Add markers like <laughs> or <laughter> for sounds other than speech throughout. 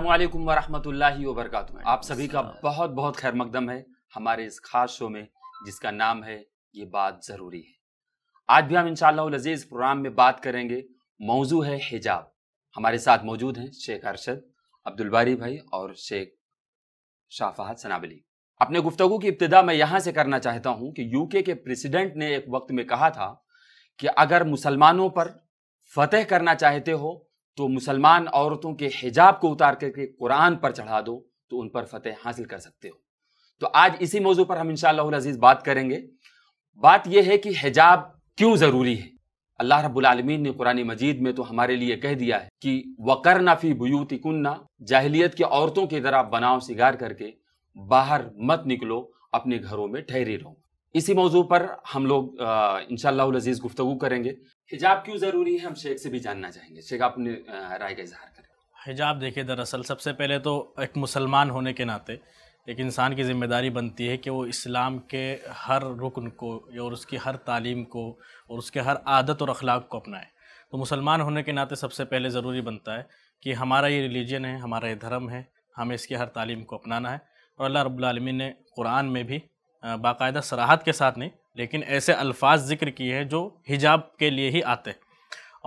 अल्लाम वरहमल वबरक आप सभी का बहुत बहुत खैर मकदम है हमारे इस खास शो में जिसका नाम है ये बात ज़रूरी है आज भी हम इन लजीज़ प्रोग्राम में बात करेंगे मौजू है हिजाब हमारे साथ मौजूद हैं शेख अरशद अब्दुलबारी भाई और शेख शाह सनाबली अपने गुफ्तु की इब्तदा मैं यहाँ से करना चाहता हूँ कि यूके के प्रेसिडेंट ने एक वक्त में कहा था कि अगर मुसलमानों पर फतेह करना चाहते हो तो मुसलमान औरतों के हिजाब को उतार करके कुरान पर चढ़ा दो तो उन पर फतेह हासिल कर सकते हो तो आज इसी मौजू पर हम इन अजीज बात करेंगे बात यह है कि हिजाब क्यों ज़रूरी है अल्लाह रबालमीन ने कुरानी मजीद में तो हमारे लिए कह दिया है कि वकर नफ़ी भूती कुन्ना जाहलीत की औरतों की तरह बनाव सिगार करके बाहर मत निकलो अपने घरों में ठहरे रहो इसी मौजू पर हम लोग इनशालाजीज अजीज़ गुफ्तु करेंगे हिजाब क्यों ज़रूरी है हम शेख से भी जानना चाहेंगे शेख आप अपने राय का इजहार करें हिजाब देखिए दरअसल सबसे पहले तो एक मुसलमान होने के नाते एक इंसान की ज़िम्मेदारी बनती है कि वो इस्लाम के हर रुकन को और उसकी हर तालीम को और उसके हर आदत और अखलाक को अपनाए तो मुसलमान होने के नाते सबसे पहले ज़रूरी बनता है कि हमारा ये रिलीजन है हमारा ये धर्म है हमें इसकी हर तालीम को अपनाना है और अल्लाह रब्लमिन ने कुरान में भी बाकायदा सराहत के साथ नहीं लेकिन ऐसे अल्फाज जिक्र किए हैं जो हिजाब के लिए ही आते हैं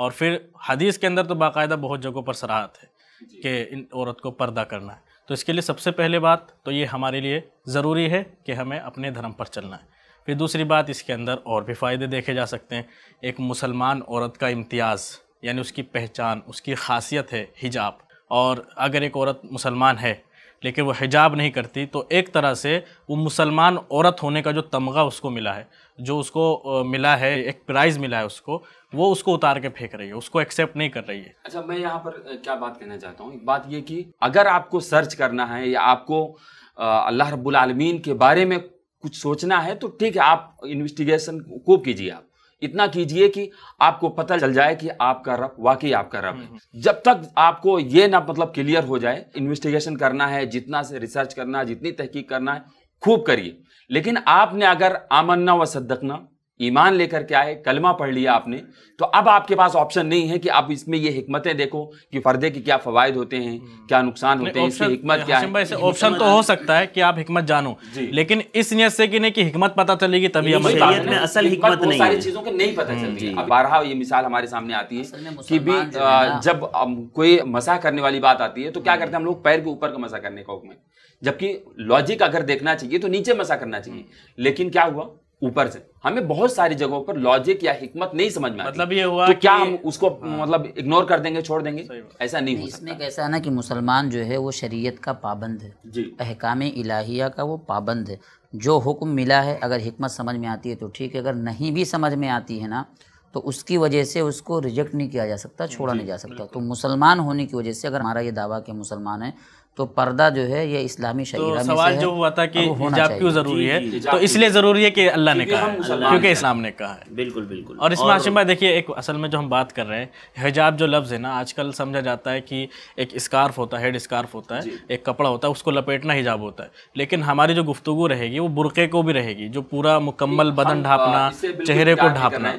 और फिर हदीस के अंदर तो बाकायदा बहुत जगहों पर सराहत है कि इन औरत को पर्दा करना है तो इसके लिए सबसे पहले बात तो ये हमारे लिए ज़रूरी है कि हमें अपने धर्म पर चलना है फिर दूसरी बात इसके अंदर और भी फ़ायदे देखे जा सकते हैं एक मुसलमान औरत का इम्तियाज़ यानी उसकी पहचान उसकी खासियत है हिजाब और अगर एक औरत मुसलमान है लेकिन वो हिजाब नहीं करती तो एक तरह से वो मुसलमान औरत होने का जो तमगा उसको मिला है जो उसको मिला है एक प्राइज़ मिला है उसको वो उसको उतार के फेंक रही है उसको एक्सेप्ट नहीं कर रही है अच्छा मैं यहाँ पर क्या बात कहना चाहता हूँ बात ये कि अगर आपको सर्च करना है या आपको अल्लाह रब्बुल आलमीन के बारे में कुछ सोचना है तो ठीक है आप इन्वेस्टिगेशन को कीजिए आप इतना कीजिए कि आपको पता चल जाए कि आपका रब वाकई आपका रब है जब तक आपको ये ना मतलब क्लियर हो जाए इन्वेस्टिगेशन करना है जितना से रिसर्च करना है जितनी तहकीक करना है खूब करिए लेकिन आपने अगर आमन्ना व सद्दकना ईमान लेकर के आए कलमा पढ़ लिया आपने तो अब आपके पास ऑप्शन नहीं है कि आप इसमें ये हिकमतें देखो कि फर्दे के क्या फवायद होते हैं हम्म। क्या नुकसान होते हैं इसकी हिकमत क्या है ऑप्शन तो हो सकता है कि आप हिकमत जानो लेकिन इस नियत से कि नहीं कि हिकमत पता चलेगी तभी असल हिकमत नहीं सारी चीजों की नहीं पता हम्म, चलती अब बारह ये मिसाल हमारे सामने आती है कि भी जब कोई मसा करने वाली बात आती है तो क्या करते हैं हम लोग पैर के ऊपर का मसा करने का हुक्म है जबकि लॉजिक अगर देखना चाहिए तो नीचे मसा करना चाहिए हम्म। लेकिन क्या हुआ ऊपर से हमें बहुत सारी जगहों पर लॉजिक या हिकमत नहीं समझ में मतलब ये हुआ तो क्या हम उसको हाँ। मतलब इग्नोर कर देंगे छोड़ देंगे ऐसा नहीं हो इसमें कैसा है ना कि मुसलमान जो है वो शरीयत का पाबंद है अहकाम इलाहिया का वो पाबंद है जो हुक्म मिला है अगर हिकमत समझ में आती है तो ठीक है अगर नहीं भी समझ में आती है ना तो उसकी वजह से उसको रिजेक्ट नहीं किया जा सकता छोड़ा नहीं जा सकता तो मुसलमान होने की वजह से अगर हमारा ये दावा कि मुसलमान है तो पर्दा जो है ये इस्लामी शरीर तो सवाल जो हुआ था कि हिजाब क्यों जरूरी है तो इसलिए जरूरी है कि अल्लाह ने कहा क्योंकि इस्लाम ने कहा है बिल्कुल बिल्कुल और इसमें आशिम भाई देखिए एक असल में जो हम बात कर रहे हैं हिजाब जो लफ्ज़ है ना आजकल समझा जाता है कि एक स्कार्फ होता है हेड स्कार्फ होता है एक कपड़ा होता है उसको लपेटना हिजाब होता है लेकिन हमारी जो गुफ्तु रहेगी वो बुरके को भी रहेगी जो पूरा मुकम्मल बदन ढांपना हाँ, चेहरे को ढांपना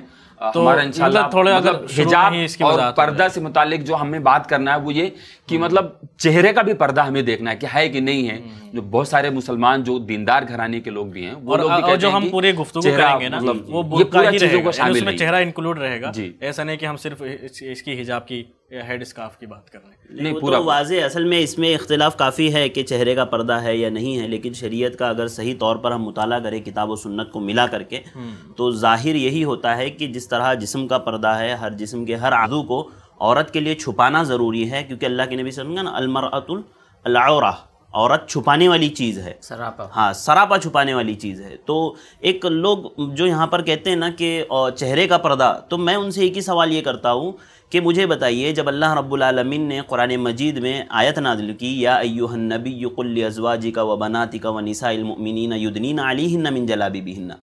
तो हमारा इंशाल्लाह मतलब थोड़े अगर मतलब हिजाब और पर्दा से मुतालिक जो हमें बात करना है वो ये कि मतलब चेहरे का भी पर्दा हमें देखना है कि है कि नहीं है जो बहुत सारे मुसलमान जो दीनदार घराने के लोग भी हैं वो लोग भी जो हम पूरे गुफ्तु करेंगे ना मतलब वो ये पूरा चीजों को शामिल चेहरा इंक्लूड रहेगा जी ऐसा नहीं कि हम सिर्फ इसकी हिजाब की हेड स्काफ की बात कर रहे हैं नहीं पूरा तो वाजे असल में इसमें इख्तलाफ काफ़ी है कि चेहरे का पर्दा है या नहीं है लेकिन शरीयत का अगर सही तौर पर हम मुताला करें किताब व सुन्नत को मिला करके हम्म। तो जाहिर यही होता है कि जिस तरह जिसम का पर्दा है हर जिसम के हर आदू को औरत के लिए छुपाना ज़रूरी है क्योंकि अल्लाह के नबी सुनगा ना वसल्लम औरत छुपाने वाली चीज़ है सरापा हाँ सरापा छुपाने वाली चीज़ है तो एक लोग जो यहाँ पर कहते हैं ना कि चेहरे का पर्दा तो मैं उनसे एक ही सवाल ये करता हूँ कि मुझे बताइए जब अल्लाह रब्बुलमीन ने कुरान मजीद में आयत नाजिल की या अयूहनबी युकुल अजवाजी का व बनाती का व निसामिन युदनिन अली हिन्ना मिन जलाबी बिहन्ना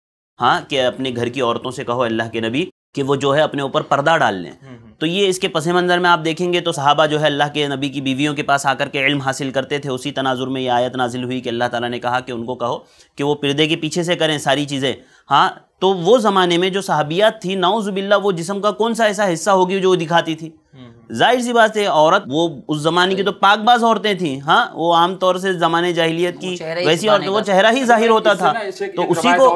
हाँ कि अपने घर की औरतों से कहो अल्लाह के नबी कि वो जो है अपने ऊपर पर्दा डाल लें हम्म, हम्म। तो ये इसके पस मंज़र में आप देखेंगे तो सहाबा जो है अल्लाह के नबी की बीवियों के पास आकर के इल्म हासिल करते थे उसी तनाजुर में ये आयत नाजिल हुई कि अल्लाह ताला ने कहा कि उनको कहो कि वो पर्दे के पीछे से करें सारी चीज़ें हाँ तो वो ज़माने में जो सहाबियात थी नाउजुबिल्ला वो जिसम का कौन सा ऐसा हिस्सा होगी जो दिखाती थी हम्म। जाहिर सी बात है औरत वो उस जमाने की तो पाकबाज औरतें थी हाँ वो आमतौर से जमाने जाहिलियत की वैसी औरतें वो चेहरा ही जाहिर होता था तो उसी को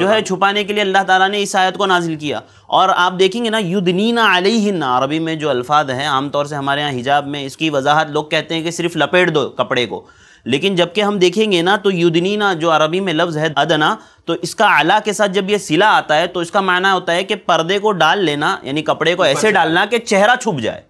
जो है छुपाने के लिए अल्लाह ताला ने इस आयत को नाजिल किया और आप देखेंगे ना युदनीना अलहिन्ना अरबी में जो अल्फाज हैं आमतौर से हमारे यहाँ हिजाब में इसकी वजाहत लोग कहते हैं कि सिर्फ लपेट दो कपड़े को लेकिन जबकि हम देखेंगे ना तो युदनीना जो अरबी में लफ्ज़ है अदना तो इसका आला के साथ जब ये सिला आता है तो इसका मायना होता है कि पर्दे को डाल लेना यानी कपड़े को ऐसे डालना कि चेहरा छुप जाए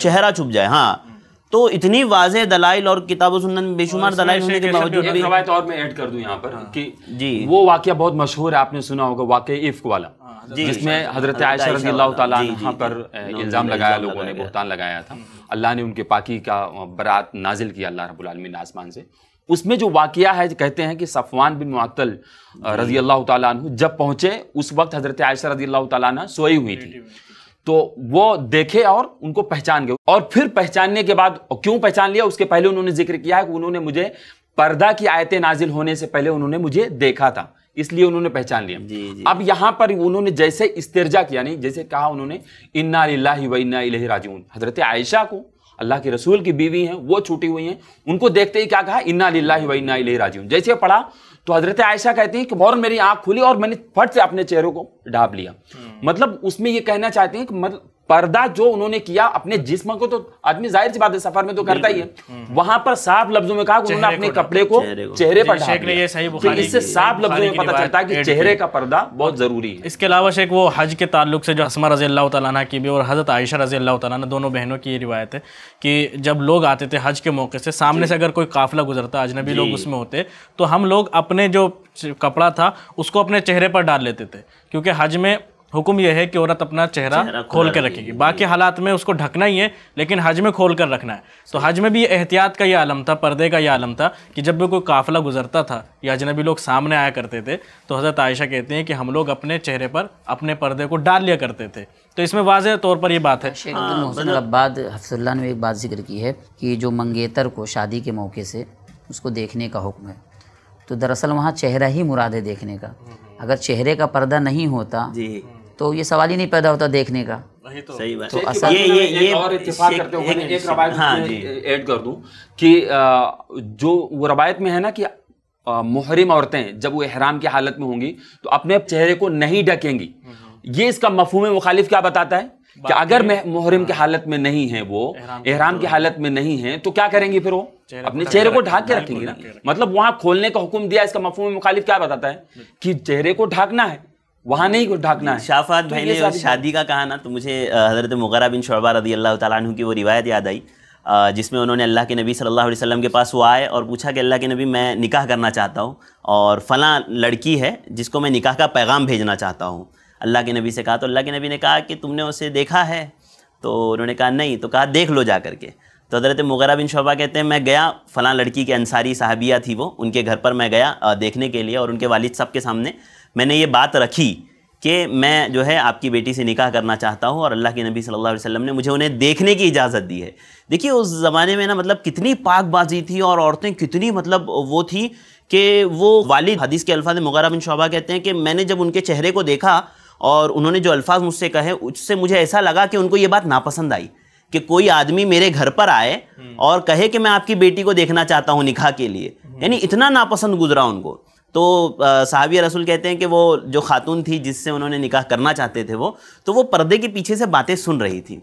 चेहरा छुप जाए हाँ तो इतनी वाजह दलाइल और किताब सुनन बेशुमार दलाइल होने के बावजूद भी रवायत और मैं ऐड कर दूं यहाँ पर हाँ। कि जी वो वाक्य बहुत मशहूर है आपने सुना होगा वाक्य इफ्क वाला हाँ, जिसमें हजरत आयशा रजी अल्लाह तआला तहाँ पर इल्ज़ाम लगाया लोगों ने बहुतान लगाया था अल्लाह ने उनके पाकी का बरात नाजिल किया अल्लाह रब्बुल रबालमीन आसमान से उसमें जो वाकया है कहते हैं कि सफ़वान बिन मुअत्तल रजी अल्लाह तु जब पहुंचे उस वक्त हजरत आयशा रजी अल्लाह तु सोई हुई थी तो वो देखे और उनको पहचान गए और फिर पहचानने के बाद क्यों पहचान लिया उसके पहले उन्होंने जिक्र किया है कि उन्होंने मुझे पर्दा की आयतें नाजिल होने से पहले उन्होंने मुझे देखा था इसलिए उन्होंने पहचान लिया जी, जी। अब यहाँ पर उन्होंने जैसे इस्तेजा किया नहीं जैसे कहा उन्होंने इन्ना व हजरत आयशा को अल्लाह के रसूल की बीवी हैं वो छूटी हुई हैं उनको देखते ही क्या कहा इन्ना लिल्ला राजी जैसे पढ़ा तो हजरत आयशा कहती है कि फौरन मेरी आंख खुली और मैंने फट से अपने चेहरे को ढाप लिया मतलब उसमें ये कहना चाहते हैं कि मतलब पर्दा जो उन्होंने किया अपने जिस्म को तो आदमी जाहिर सी बात है सफर में तो करता ही है हम्म। वहां पर साफ लफ्जों में कहा कि उन्होंने अपने कपड़े को चेहरे पर तो इससे साफ लफ्जों में पता चलता है कि चेहरे का पर्दा बहुत जरूरी है इसके अलावा शेख वो हज के ताल्लुक से जो हसमा रजी अल्लाह तला की भी और हजरत आयशा रजी अल्लाह तला दोनों बहनों की ये रिवायत है कि जब लोग आते थे हज के मौके से सामने से अगर कोई काफिला गुजरता अजनबी लोग उसमें होते तो हम लोग अपने जो कपड़ा था उसको अपने चेहरे पर डाल लेते थे क्योंकि हज में हुक्म यह है कि औरत अपना चेहरा, चेहरा खोल कर रखेगी बाकी हालात में उसको ढकना ही है लेकिन हज में खोल कर रखना है तो हज में भी एहतियात का यह आलम था पर्दे का यह आलम था कि जब भी कोई काफिला गुजरता था या अजनबी लोग सामने आया करते थे तो हज़रत आयशा कहती हैं कि हम लोग अपने चेहरे पर अपने पर्दे को डाल लिया करते थे तो इसमें वाज तौर पर यह बात है अब्बाद हाँ, हफ्ला ने एक बात जिक्र की है कि जो मंगेतर को शादी के मौके से उसको देखने का हुक्म है तो दरअसल वहाँ चेहरा ही मुराद है देखने का हम्म। अगर चेहरे का पर्दा नहीं होता तो ये सवाल ही नहीं पैदा होता देखने का तो, तो हाँ, जो वो रवायत में है ना कि मुहरिम औरतें जब वो एहराम की हालत में होंगी तो अपने चेहरे को नहीं ढकेंगी हम्म। ये इसका मफहम मुखालिफ क्या बताता है कि अगर मुहरिम की हाँ। हालत में नहीं है वो एहराम की हालत में नहीं है तो क्या करेंगी फिर वो अपने चेहरे को ढाक के रखेंगी ना मतलब वहां खोलने का हुक्म दिया इसका मफहम मुखालिफ क्या बताता है हम्म। कि चेहरे को ढाकना है वहाँ नहीं कुछ ढाकना है शाफात तो भाई ने शादी का कहा ना तो मुझे हज़रत मुगरा बिन शोबा रदी अल्लाह तु की वो रिवायत याद आई जिसमें उन्होंने अल्लाह के नबी सल्लल्लाहु अलैहि वसल्लम के पास वो आए और पूछा कि अल्लाह के नबी मैं निकाह करना चाहता हूँ और फ़लाँ लड़की है जिसको मैं निकाह का पैगाम भेजना चाहता हूँ अल्लाह के नबी से कहा तो अल्लाह के नबी ने कहा कि तुमने उसे देखा है तो उन्होंने कहा नहीं तो कहा देख लो जा करके तो हज़रत मुगरा बिन शोबा कहते हैं मैं गया फ़लाँ लड़की के अंसारी साहबिया थी वो उनके घर पर मैं गया देखने के लिए और उनके वालिद साहब के सामने मैंने ये बात रखी कि मैं जो है आपकी बेटी से निकाह करना चाहता हूँ और अल्लाह के नबी सल्लल्लाहु अलैहि वसल्लम ने मुझे उन्हें देखने की इजाज़त दी है देखिए उस ज़माने में ना मतलब कितनी पाकबाजी थी और औरतें कितनी मतलब वो थी कि वो वालिद हदीस के अल्फाज मुगारा बिन शोबा कहते हैं कि मैंने जब उनके चेहरे को देखा और उन्होंने जो अल्फाज मुझसे कहे उससे मुझे ऐसा लगा कि उनको ये बात नापसंद आई कि कोई आदमी मेरे घर पर आए हम्म। और कहे कि मैं आपकी बेटी को देखना चाहता हूँ निकाह के लिए हम्म। यानी इतना नापसंद गुजरा उनको तो साहबिया रसूल कहते हैं कि वो जो खातून थी जिससे उन्होंने निकाह करना चाहते थे वो तो वो पर्दे के पीछे से बातें सुन रही थी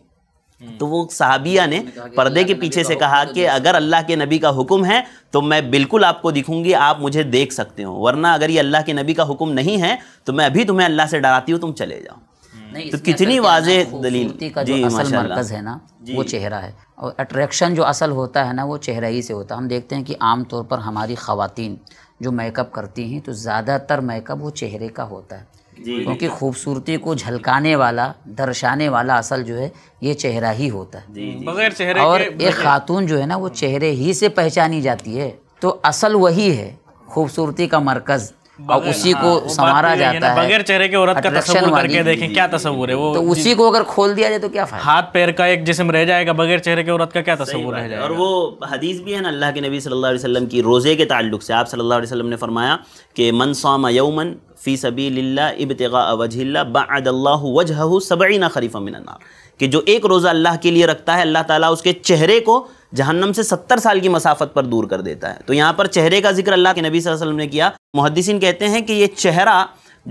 हम्म। तो वो साहबिया ने पर्दे के पीछे से कहा कि अगर अल्लाह के नबी का हुक्म है तो मैं बिल्कुल आपको दिखूंगी आप मुझे देख सकते हो वरना अगर ये अल्लाह के नबी का हुक्म नहीं है तो मैं अभी तुम्हें अल्लाह से डराती हूँ तुम चले जाओ हम्म। तो कितनी वाजे दलील का जो असल मरकज़ है ना वो चेहरा है और अट्रैक्शन जो असल होता है ना वो चेहरा ही से होता है हम देखते हैं कि आमतौर पर हमारी खातन जो मेकअप करती हैं तो ज़्यादातर मेकअप वो चेहरे का होता है क्योंकि खूबसूरती को झलकाने वाला दर्शाने वाला असल जो है ये चेहरा ही होता है बगैर चेहरे और एक खातून जो है ना वो चेहरे ही से पहचानी जाती है तो असल वही है खूबसूरती का मरकज़ और उसी को हाँ, संवारा जाता है बगैर चेहरे के औरत का तस्वुर करके देखें क्या तस्वुर है वो तो उसी को अगर खोल दिया जाए तो क्या फायदा हाथ पैर का एक जिसम रह जाएगा बगैर चेहरे के औरत का क्या तस्वुर रह जाएगा और वो हदीस भी है ना अल्लाह के नबी सल्लल्लाहु अलैहि वसल्लम की रोज़े के ताल्लुक से आप सल्लल्लाहु अलैहि वसल्लम ने फरमाया कि मन साम यौमन फ़ी सबी लाला इबतगा वजह बदल्ला वजह सबईना खरीफ़ा मिनन्नार कि जो एक रोज़ा अल्लाह के लिए रखता है अल्लाह ताला उसके चेहरे को जहन्नम से सत्तर साल की मसाफत पर दूर कर देता है तो यहाँ पर चेहरे का जिक्र अल्लाह के नबी वसल्लम ने किया मुहदसिन कहते हैं कि ये चेहरा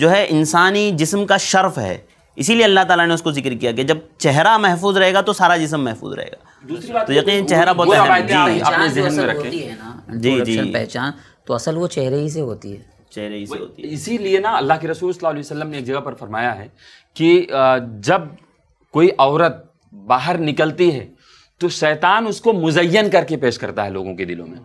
जो है इंसानी जिस्म का शर्फ है इसीलिए अल्लाह ताला ने उसको जिक्र किया कि जब चेहरा महफूज रहेगा तो सारा जिसम महफूज रहेगा तो यकीन चेहरा बहुत अहम जी जी पहचान तो असल वो चेहरे ही से होती है चेहरे ही से होती है इसीलिए ना अल्लाह के रसूल वसल्लम ने एक जगह पर फरमाया है कि जब कोई औरत बाहर निकलती है तो शैतान उसको मुजयन करके पेश करता है लोगों के दिलों में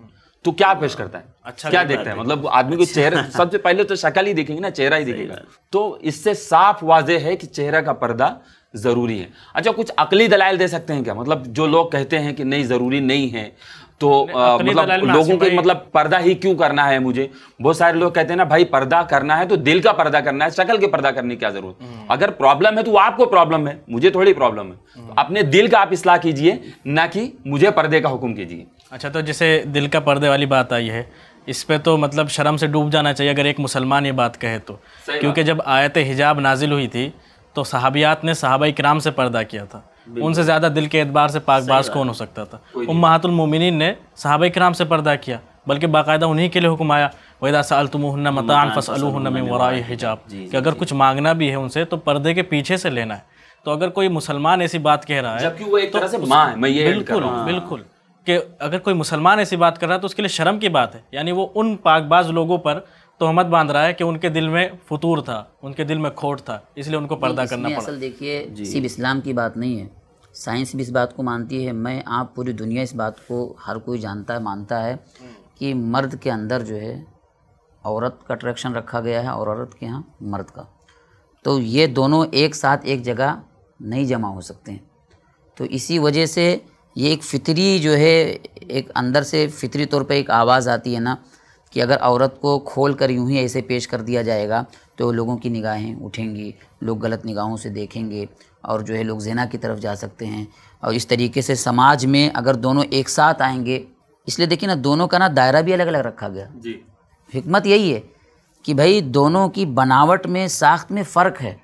तो क्या हाँ, पेश करता है अच्छा क्या देखता है मतलब आदमी को चेहरा अच्छा। सबसे पहले तो शक्ल ही देखेंगे ना चेहरा ही दिखेगा तो इससे साफ वाजे है कि चेहरा का पर्दा ज़रूरी है अच्छा कुछ अकली दलाइल दे सकते हैं क्या मतलब जो लोग कहते हैं कि नहीं ज़रूरी नहीं है तो आ, मतलब लोगों के मतलब पर्दा ही क्यों करना है मुझे बहुत सारे लोग कहते हैं ना भाई पर्दा करना है तो दिल का पर्दा करना है शक्ल के पर्दा करने की क्या जरूरत हम्म। अगर प्रॉब्लम है तो आपको प्रॉब्लम है मुझे थोड़ी प्रॉब्लम है हम्म। तो अपने दिल का आप इसलाह कीजिए ना कि मुझे पर्दे का हुक्म कीजिए अच्छा तो जैसे दिल का पर्दे वाली बात आई है इस पर तो मतलब शर्म से डूब जाना चाहिए अगर एक मुसलमान ये बात कहे तो क्योंकि जब आयत हिजाब नाजिल हुई थी तो सहाबियात ने सहाबा कराम से पर्दा किया था उनसे ज़्यादा दिल के एतबार से पाकबाज कौन हो सकता था उम महातुलमिन ने सहाबा कराम से पर्दा किया बल्कि बाकायदा उन्हीं के लिए हुक्म आया वैदा साल तुम मतान फसलून में वराई हिजाब कि अगर कुछ मांगना भी है उनसे तो पर्दे के पीछे से लेना है तो अगर कोई मुसलमान ऐसी बात कह रहा है जबकि वो एक तो तरह से माँ है मैं ये बिल्कुल हाँ। बिल्कुल कि अगर कोई मुसलमान ऐसी बात कर रहा है तो उसके लिए शर्म की बात है यानी वो उन पाकबाज लोगों पर तोहमत बांध रहा है कि उनके दिल में फतूर था उनके दिल में खोट था इसलिए उनको पर्दा करना पड़ा असल देखिए सिर्फ इस्लाम की बात नहीं है साइंस भी इस बात को मानती है मैं आप पूरी दुनिया इस बात को हर कोई जानता है मानता है कि मर्द के अंदर जो है औरत का अट्रैक्शन रखा गया है और औरत के यहाँ मर्द का तो ये दोनों एक साथ एक जगह नहीं जमा हो सकते हैं तो इसी वजह से ये एक फितरी जो है एक अंदर से फितरी तौर पे एक आवाज़ आती है ना कि अगर औरत को खोल कर यूँ ही ऐसे पेश कर दिया जाएगा तो लोगों की निगाहें उठेंगी लोग गलत निगाहों से देखेंगे और जो है लोग जेना की तरफ जा सकते हैं और इस तरीके से समाज में अगर दोनों एक साथ आएंगे इसलिए देखिए ना दोनों का ना दायरा भी अलग अलग रखा गया जी हमत यही है कि भाई दोनों की बनावट में साख्त में फ़र्क है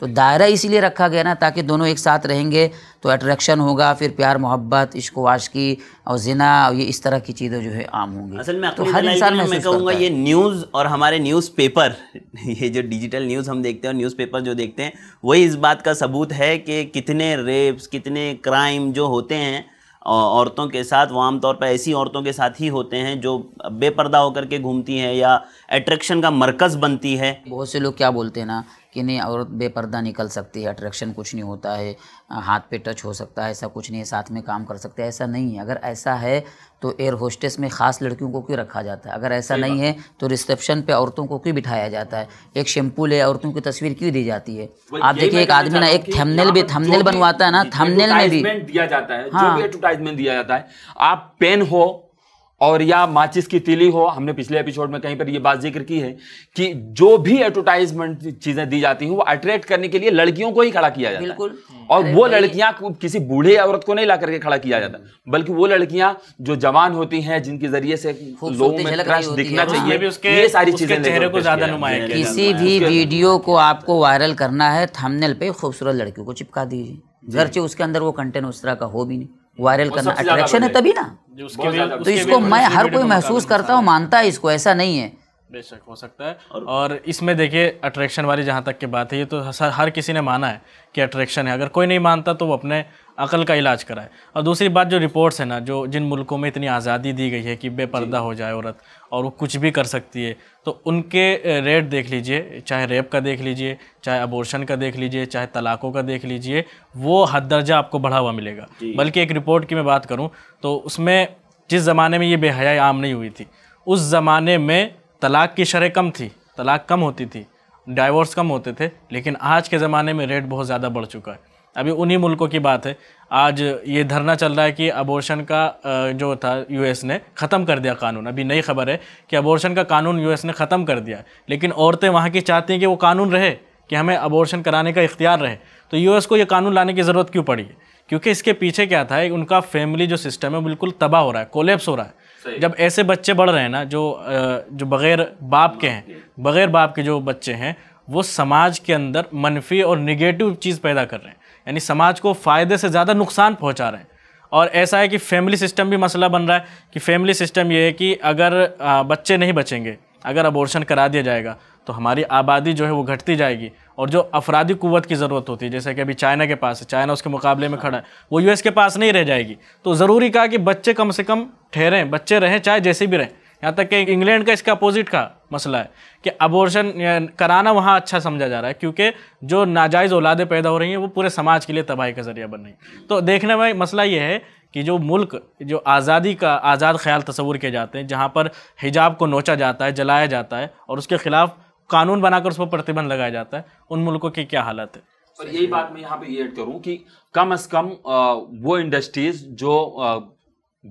तो दायरा इसीलिए रखा गया ना ताकि दोनों एक साथ रहेंगे तो अट्रैक्शन होगा फिर प्यार मोहब्बत इश्क आशकी और जिना और ये इस तरह की चीज़ें जो है आम होंगी असल में तो हर इंसान में मैं कहूँगा ये न्यूज़ और हमारे न्यूज़ पेपर <laughs> ये जो डिजिटल न्यूज़ हम देखते हैं और न्यूज़ पेपर जो देखते हैं वही इस बात का सबूत है कि कितने रेप्स कितने क्राइम जो होते हैं औरतों के साथ वो आमतौर पर ऐसी औरतों के साथ ही होते हैं जो बेपर्दा होकर के घूमती हैं या अट्रैक्शन का मरकज़ बनती है बहुत से लोग क्या बोलते हैं ना कि नहीं औरत बेपर्दा निकल सकती है अट्रैक्शन कुछ नहीं होता है हाथ पे टच हो सकता है ऐसा कुछ नहीं है साथ में काम कर सकते हैं ऐसा नहीं है अगर ऐसा है तो एयर होस्टेस में ख़ास लड़कियों को क्यों रखा जाता है अगर ऐसा नहीं है तो रिसेप्शन पे औरतों को क्यों बिठाया जाता है एक शैम्पू ले औरतों की तस्वीर क्यों दी जाती है आप देखिए एक आदमी ना एक थमनेल भी थमनेल बनवाता है ना थमनेल में भी दिया जाता है हाँ एडवर्टाइजमेंट दिया जाता है आप पेन हो और या माचिस की तीली हो हमने पिछले एपिसोड में कहीं पर यह बात जिक्र की है कि जो भी एडवर्टाइजमेंट चीजें दी जाती हैं वो अट्रैक्ट करने के लिए लड़कियों को ही खड़ा किया जाता बिल्कुल और वो लड़कियां किसी बूढ़े औरत को नहीं ला करके खड़ा किया जाता बल्कि वो लड़कियां जो जवान होती हैं जिनके जरिए से लोगों में दिखना चाहिए ये सारी चीजें चेहरे को ज्यादा नुमाया किसी भी वीडियो को आपको वायरल करना है थंबनेल पे खूबसूरत लड़कियों को चिपका दीजिए घर उसके अंदर वो कंटेंट उस तरह का हो भी नहीं वायरल करना अट्रैक्शन है तभी ना तो इसको मैं हर कोई महसूस करता हूँ मानता है इसको ऐसा नहीं है बेशक हो सकता है और, और इसमें देखिए अट्रैक्शन वाली जहाँ तक की बात है ये तो हर किसी ने माना है कि अट्रैक्शन है अगर कोई नहीं मानता तो वो अपने अकल का इलाज कराए और दूसरी बात जो रिपोर्ट्स है ना जो जिन मुल्कों में इतनी आज़ादी दी गई है कि बेपर्दा हो जाए औरत और वो कुछ भी कर सकती है तो उनके रेट देख लीजिए चाहे रेप का देख लीजिए चाहे अबॉर्शन का देख लीजिए चाहे तलाक़ों का देख लीजिए वो हद दर्जा आपको बढ़ावा मिलेगा बल्कि एक रिपोर्ट की मैं बात करूँ तो उसमें जिस ज़माने में ये बेहयाई आम नहीं हुई थी उस ज़माने में तलाक़ की शरह कम थी तलाक़ कम होती थी डाइवोर्स कम होते थे लेकिन आज के ज़माने में रेट बहुत ज़्यादा बढ़ चुका है अभी उन्हीं मुल्कों की बात है आज ये धरना चल रहा है कि अबॉर्शन का जो था यूएस ने ख़त्म कर दिया कानून अभी नई खबर है कि अबॉर्शन का कानून यूएस ने ख़त्म कर दिया लेकिन औरतें वहाँ की चाहती हैं कि वो कानून रहे कि हमें अबॉर्शन कराने का इख्तियार रहे तो यूएस को ये कानून लाने की ज़रूरत क्यों पड़ी क्योंकि इसके पीछे क्या था उनका फैमिली जो सिस्टम है बिल्कुल तबाह हो रहा है कोलेप्स हो रहा है जब ऐसे बच्चे बढ़ रहे हैं ना जो जो बगैर बाप के हैं बगैर बाप के जो बच्चे हैं वो समाज के अंदर मनफी और निगेटिव चीज़ पैदा कर रहे हैं यानी समाज को फ़ायदे से ज़्यादा नुकसान पहुँचा रहे हैं और ऐसा है कि फैमिली सिस्टम भी मसला बन रहा है कि फैमिली सिस्टम ये है कि अगर बच्चे नहीं बचेंगे अगर अबॉर्शन करा दिया जाएगा तो हमारी आबादी जो है वो घटती जाएगी और जो अफराधी कुत की ज़रूरत होती है जैसे कि अभी चाइना के पास है चाइना उसके मुकाबले में खड़ा है वो यूएस के पास नहीं रह जाएगी तो ज़रूरी कहा कि बच्चे कम से कम ठहरें बच्चे रहें चाहे जैसे भी रहें यहाँ तक कि इंग्लैंड का इसका अपोजिट का मसला है कि अबोर्शन कराना वहाँ अच्छा समझा जा रहा है क्योंकि जो नाजायज़ औलादें पैदा हो रही हैं वो पूरे समाज के लिए तबाही का ज़रिया बन रही हैं तो देखने में मसला ये है कि जो मुल्क जो आज़ादी का आज़ाद ख्याल तस्वूर किए जाते हैं जहाँ पर हिजाब को नोचा जाता है जलाया जाता है और उसके ख़िलाफ़ कानून बनाकर उस पर प्रतिबंध लगाया जाता है उन मुल्कों की क्या हालत है और यही बात मैं यहाँ पे ऐड करूँ कि कम अज़ कम वो इंडस्ट्रीज़ जो